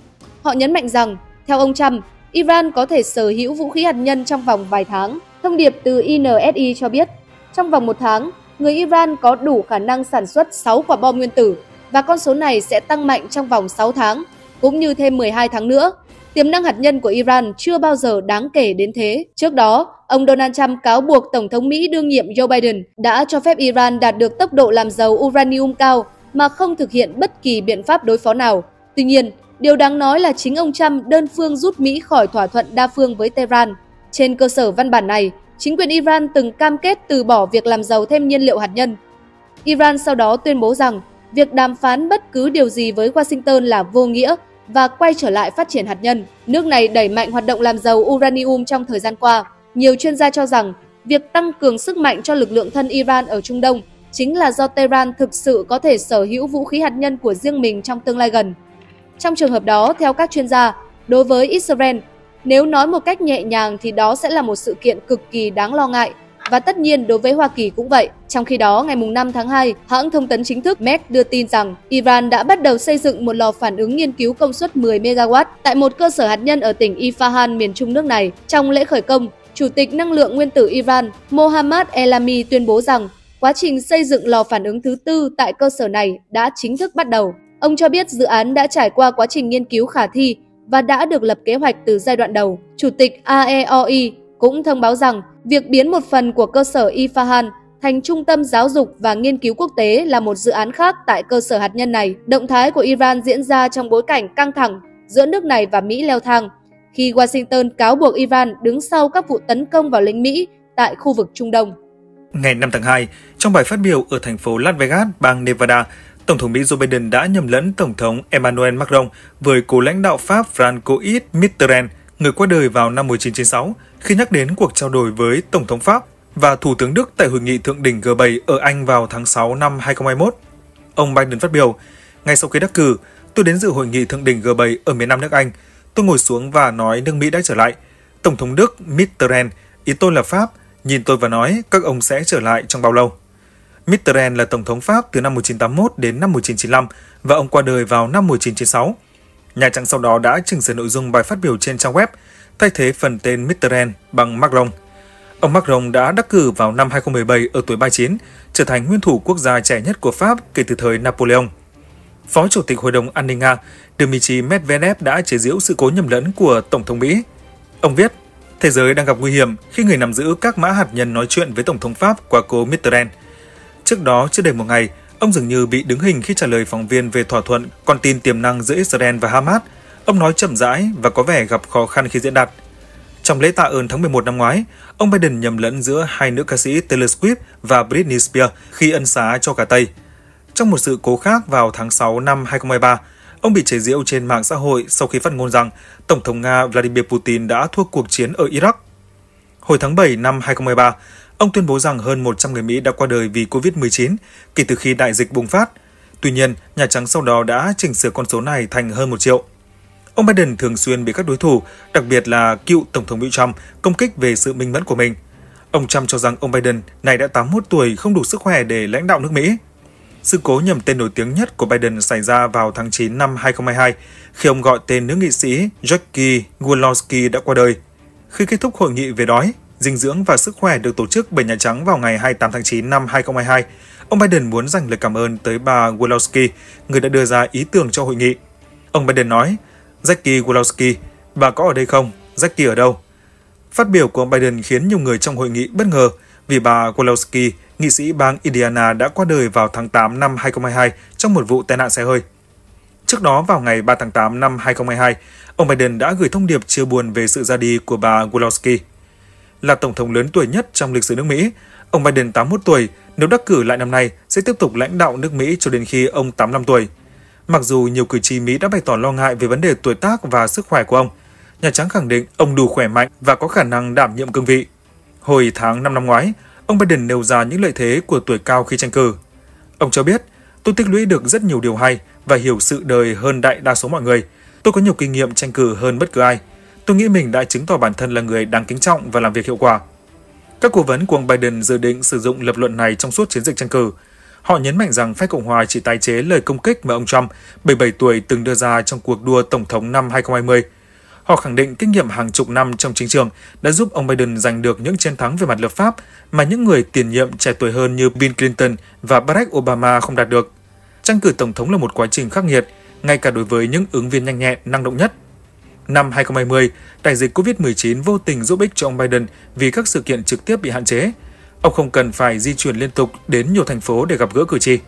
Họ nhấn mạnh rằng, theo ông Trump, Iran có thể sở hữu vũ khí hạt nhân trong vòng vài tháng. Thông điệp từ INSI cho biết, trong vòng một tháng, người Iran có đủ khả năng sản xuất 6 quả bom nguyên tử và con số này sẽ tăng mạnh trong vòng 6 tháng, cũng như thêm 12 tháng nữa. Tiềm năng hạt nhân của Iran chưa bao giờ đáng kể đến thế. Trước đó, ông Donald Trump cáo buộc Tổng thống Mỹ đương nhiệm Joe Biden đã cho phép Iran đạt được tốc độ làm giàu uranium cao mà không thực hiện bất kỳ biện pháp đối phó nào. Tuy nhiên, điều đáng nói là chính ông Trump đơn phương rút Mỹ khỏi thỏa thuận đa phương với Tehran. Trên cơ sở văn bản này, chính quyền Iran từng cam kết từ bỏ việc làm giàu thêm nhiên liệu hạt nhân. Iran sau đó tuyên bố rằng việc đàm phán bất cứ điều gì với Washington là vô nghĩa và quay trở lại phát triển hạt nhân. Nước này đẩy mạnh hoạt động làm giàu uranium trong thời gian qua. Nhiều chuyên gia cho rằng việc tăng cường sức mạnh cho lực lượng thân Iran ở Trung Đông chính là do Tehran thực sự có thể sở hữu vũ khí hạt nhân của riêng mình trong tương lai gần. Trong trường hợp đó, theo các chuyên gia, đối với Israel, nếu nói một cách nhẹ nhàng thì đó sẽ là một sự kiện cực kỳ đáng lo ngại và tất nhiên đối với Hoa Kỳ cũng vậy. Trong khi đó, ngày 5 tháng 2, hãng thông tấn chính thức MED đưa tin rằng Iran đã bắt đầu xây dựng một lò phản ứng nghiên cứu công suất 10 MW tại một cơ sở hạt nhân ở tỉnh Isfahan, miền trung nước này. Trong lễ khởi công, Chủ tịch Năng lượng Nguyên tử Iran Mohammad Elami tuyên bố rằng quá trình xây dựng lò phản ứng thứ tư tại cơ sở này đã chính thức bắt đầu. Ông cho biết dự án đã trải qua quá trình nghiên cứu khả thi và đã được lập kế hoạch từ giai đoạn đầu. Chủ tịch AEOI cũng thông báo rằng việc biến một phần của cơ sở Ifahan thành trung tâm giáo dục và nghiên cứu quốc tế là một dự án khác tại cơ sở hạt nhân này. Động thái của Iran diễn ra trong bối cảnh căng thẳng giữa nước này và Mỹ leo thang, khi Washington cáo buộc Iran đứng sau các vụ tấn công vào lính Mỹ tại khu vực Trung Đông. Ngày 5 tháng 2, trong bài phát biểu ở thành phố Las Vegas, bang Nevada, Tổng thống Mỹ Joe Biden đã nhầm lẫn Tổng thống Emmanuel Macron với cố lãnh đạo Pháp Francois Mitterrand, người qua đời vào năm 1996, khi nhắc đến cuộc trao đổi với Tổng thống Pháp và Thủ tướng Đức tại hội nghị thượng đỉnh G7 ở Anh vào tháng 6 năm 2021. Ông Biden phát biểu, ngay sau khi đắc cử, tôi đến dự hội nghị thượng đỉnh G7 ở miền Nam nước Anh. Tôi ngồi xuống và nói nước Mỹ đã trở lại. Tổng thống Đức Mitterrand, ý tôi là Pháp, nhìn tôi và nói các ông sẽ trở lại trong bao lâu. Mitterrand là Tổng thống Pháp từ năm 1981 đến năm 1995 và ông qua đời vào năm 1996. Nhà Trắng sau đó đã chỉnh sửa nội dung bài phát biểu trên trang web, thay thế phần tên Mitterrand bằng Macron. Ông Macron đã đắc cử vào năm 2017 ở tuổi 39, trở thành nguyên thủ quốc gia trẻ nhất của Pháp kể từ thời Napoleon. Phó Chủ tịch Hội đồng An ninh Nga Dmitry Medvedev đã chế giễu sự cố nhầm lẫn của Tổng thống Mỹ. Ông viết, thế giới đang gặp nguy hiểm khi người nắm giữ các mã hạt nhân nói chuyện với Tổng thống Pháp qua cố Mitterrand. Trước đó, chưa đầy một ngày, ông dường như bị đứng hình khi trả lời phóng viên về thỏa thuận con tin tiềm năng giữa Israel và Hamas. Ông nói chậm rãi và có vẻ gặp khó khăn khi diễn đạt – trong lễ tạ ơn tháng 11 năm ngoái, ông Biden nhầm lẫn giữa hai nữ ca sĩ Taylor Swift và Britney Spears khi ân xá cho cả Tây. Trong một sự cố khác vào tháng 6 năm 2023, ông bị chế giễu trên mạng xã hội sau khi phát ngôn rằng Tổng thống Nga Vladimir Putin đã thua cuộc chiến ở Iraq. Hồi tháng 7 năm 2023, ông tuyên bố rằng hơn 100 người Mỹ đã qua đời vì COVID-19 kể từ khi đại dịch bùng phát. Tuy nhiên, Nhà Trắng sau đó đã chỉnh sửa con số này thành hơn 1 triệu ông Biden thường xuyên bị các đối thủ, đặc biệt là cựu Tổng thống Mỹ Trump, công kích về sự minh mẫn của mình. Ông Trump cho rằng ông Biden này đã 81 tuổi không đủ sức khỏe để lãnh đạo nước Mỹ. Sự cố nhầm tên nổi tiếng nhất của Biden xảy ra vào tháng 9 năm 2022 khi ông gọi tên nữ nghị sĩ Jackie Walowski đã qua đời. Khi kết thúc hội nghị về đói, dinh dưỡng và sức khỏe được tổ chức bởi Nhà Trắng vào ngày 28 tháng 9 năm 2022, ông Biden muốn dành lời cảm ơn tới bà Walowski, người đã đưa ra ý tưởng cho hội nghị. Ông Biden nói, Jackie Walowski, bà có ở đây không? Jackie ở đâu? Phát biểu của ông Biden khiến nhiều người trong hội nghị bất ngờ vì bà Walowski, nghị sĩ bang Indiana đã qua đời vào tháng 8 năm 2022 trong một vụ tai nạn xe hơi. Trước đó vào ngày 3 tháng 8 năm 2022, ông Biden đã gửi thông điệp chia buồn về sự ra đi của bà Walowski. Là tổng thống lớn tuổi nhất trong lịch sử nước Mỹ, ông Biden 81 tuổi, nếu đắc cử lại năm nay sẽ tiếp tục lãnh đạo nước Mỹ cho đến khi ông 85 tuổi – Mặc dù nhiều cử tri Mỹ đã bày tỏ lo ngại về vấn đề tuổi tác và sức khỏe của ông, Nhà Trắng khẳng định ông đủ khỏe mạnh và có khả năng đảm nhiệm cương vị. Hồi tháng 5 năm ngoái, ông Biden nêu ra những lợi thế của tuổi cao khi tranh cử. Ông cho biết, tôi tích lũy được rất nhiều điều hay và hiểu sự đời hơn đại đa số mọi người. Tôi có nhiều kinh nghiệm tranh cử hơn bất cứ ai. Tôi nghĩ mình đã chứng tỏ bản thân là người đáng kính trọng và làm việc hiệu quả. Các cố vấn của ông Biden dự định sử dụng lập luận này trong suốt chiến dịch tranh cử, Họ nhấn mạnh rằng phe Cộng hòa chỉ tái chế lời công kích mà ông Trump, 77 tuổi, từng đưa ra trong cuộc đua Tổng thống năm 2020. Họ khẳng định kinh nghiệm hàng chục năm trong chính trường đã giúp ông Biden giành được những chiến thắng về mặt lập pháp mà những người tiền nhiệm trẻ tuổi hơn như Bill Clinton và Barack Obama không đạt được. Tranh cử Tổng thống là một quá trình khắc nghiệt, ngay cả đối với những ứng viên nhanh nhẹn, năng động nhất. Năm 2020, đại dịch COVID-19 vô tình giúp ích cho ông Biden vì các sự kiện trực tiếp bị hạn chế, Ông không cần phải di chuyển liên tục đến nhiều thành phố để gặp gỡ cử tri.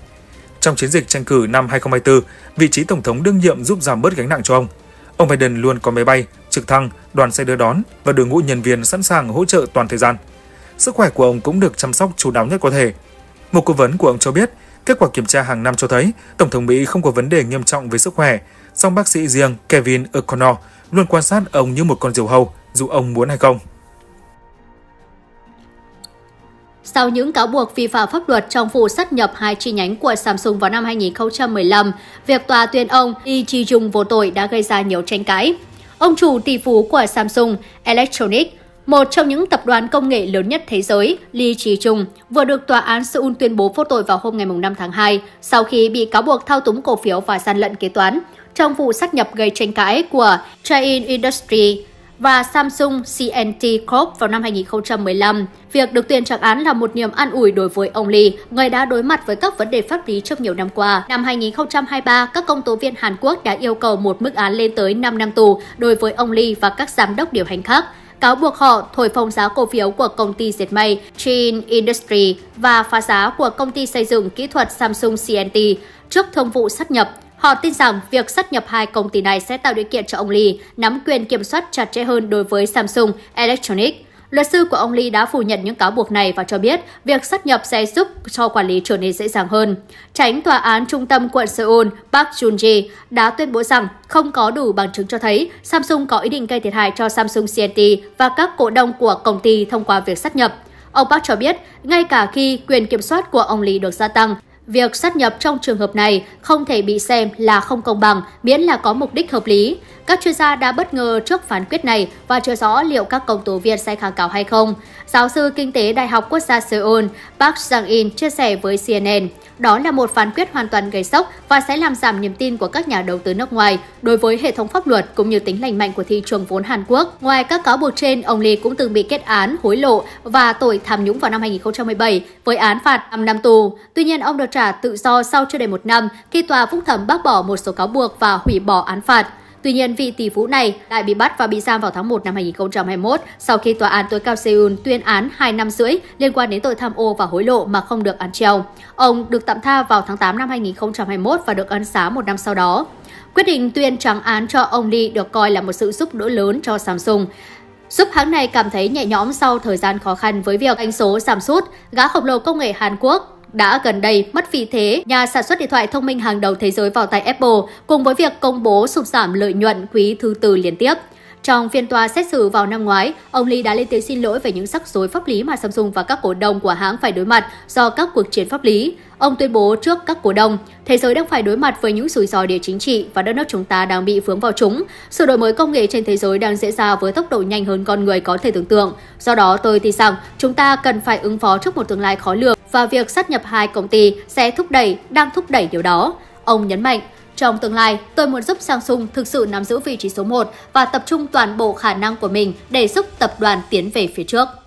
Trong chiến dịch tranh cử năm 2024, vị trí tổng thống đương nhiệm giúp giảm bớt gánh nặng cho ông. Ông Biden luôn có máy bay, trực thăng, đoàn xe đưa đón và đội ngũ nhân viên sẵn sàng hỗ trợ toàn thời gian. Sức khỏe của ông cũng được chăm sóc chú đáo nhất có thể. Một cố vấn của ông cho biết, kết quả kiểm tra hàng năm cho thấy Tổng thống Mỹ không có vấn đề nghiêm trọng về sức khỏe, song bác sĩ riêng Kevin O'Connor luôn quan sát ông như một con diều hâu, dù ông muốn hay không. Sau những cáo buộc vi phạm pháp luật trong vụ sát nhập hai chi nhánh của Samsung vào năm 2015, việc tòa tuyên ông Lee Ji-jung vô tội đã gây ra nhiều tranh cãi. Ông chủ tỷ phú của Samsung Electronics, một trong những tập đoàn công nghệ lớn nhất thế giới, Lee Ji-jung, vừa được tòa án Seoul tuyên bố vô tội vào hôm ngày 5 tháng 2 sau khi bị cáo buộc thao túng cổ phiếu và gian lận kế toán trong vụ sát nhập gây tranh cãi của Chain Industry và Samsung CNT Corp vào năm 2015. Việc được tuyên trạng án là một niềm an ủi đối với ông Lee, người đã đối mặt với các vấn đề pháp lý trong nhiều năm qua. Năm 2023, các công tố viên Hàn Quốc đã yêu cầu một mức án lên tới 5 năm tù đối với ông Lee và các giám đốc điều hành khác cáo buộc họ thổi phồng giá cổ phiếu của công ty dệt may Chin Industry và phá giá của công ty xây dựng kỹ thuật Samsung CNT trước thương vụ sát nhập Họ tin rằng việc sát nhập hai công ty này sẽ tạo điều kiện cho ông Lee nắm quyền kiểm soát chặt chẽ hơn đối với Samsung Electronics. Luật sư của ông Lee đã phủ nhận những cáo buộc này và cho biết việc sát nhập sẽ giúp cho quản lý trở nên dễ dàng hơn. Tránh tòa án trung tâm quận Seoul Park Jun-ji đã tuyên bố rằng không có đủ bằng chứng cho thấy Samsung có ý định gây thiệt hại cho Samsung CNT và các cổ đông của công ty thông qua việc sát nhập. Ông Park cho biết, ngay cả khi quyền kiểm soát của ông Lee được gia tăng, Việc sát nhập trong trường hợp này không thể bị xem là không công bằng, miễn là có mục đích hợp lý. Các chuyên gia đã bất ngờ trước phán quyết này và chưa rõ liệu các công tố viên sẽ kháng cáo hay không. Giáo sư Kinh tế Đại học Quốc gia Seoul Park Sang-in chia sẻ với CNN, đó là một phán quyết hoàn toàn gây sốc và sẽ làm giảm niềm tin của các nhà đầu tư nước ngoài đối với hệ thống pháp luật cũng như tính lành mạnh của thị trường vốn Hàn Quốc. Ngoài các cáo buộc trên, ông Lee cũng từng bị kết án hối lộ và tội tham nhũng vào năm 2017 với án phạt 5 năm tù. Tuy nhiên, ông được trả tự do sau chưa đầy một năm khi tòa phúc thẩm bác bỏ một số cáo buộc và hủy bỏ án phạt. Tuy nhiên, vị tỷ phú này lại bị bắt và bị giam vào tháng 1 năm 2021 sau khi tòa án tối cao Seoul tuyên án 2 năm rưỡi liên quan đến tội tham ô và hối lộ mà không được án treo. Ông được tạm tha vào tháng 8 năm 2021 và được ân xá một năm sau đó. Quyết định tuyên trắng án cho ông Lee được coi là một sự giúp đỡ lớn cho Samsung giúp hãng này cảm thấy nhẹ nhõm sau thời gian khó khăn với việc đánh số giảm sút. Gã khổng lồ công nghệ Hàn Quốc đã gần đây, mất vị thế, nhà sản xuất điện thoại thông minh hàng đầu thế giới vào tay Apple cùng với việc công bố sụt giảm lợi nhuận quý thứ tư liên tiếp. Trong phiên tòa xét xử vào năm ngoái, ông Lee đã lên tiếng xin lỗi về những rắc rối pháp lý mà Samsung và các cổ đông của hãng phải đối mặt do các cuộc chiến pháp lý. Ông tuyên bố trước các cổ đông, thế giới đang phải đối mặt với những rủi ro địa chính trị và đất nước chúng ta đang bị vướng vào chúng. Sự đổi mới công nghệ trên thế giới đang diễn ra với tốc độ nhanh hơn con người có thể tưởng tượng. Do đó, tôi tin rằng chúng ta cần phải ứng phó trước một tương lai khó lường và việc sát nhập hai công ty sẽ thúc đẩy, đang thúc đẩy điều đó. Ông nhấn mạnh, trong tương lai, tôi muốn giúp Samsung thực sự nắm giữ vị trí số 1 và tập trung toàn bộ khả năng của mình để giúp tập đoàn tiến về phía trước.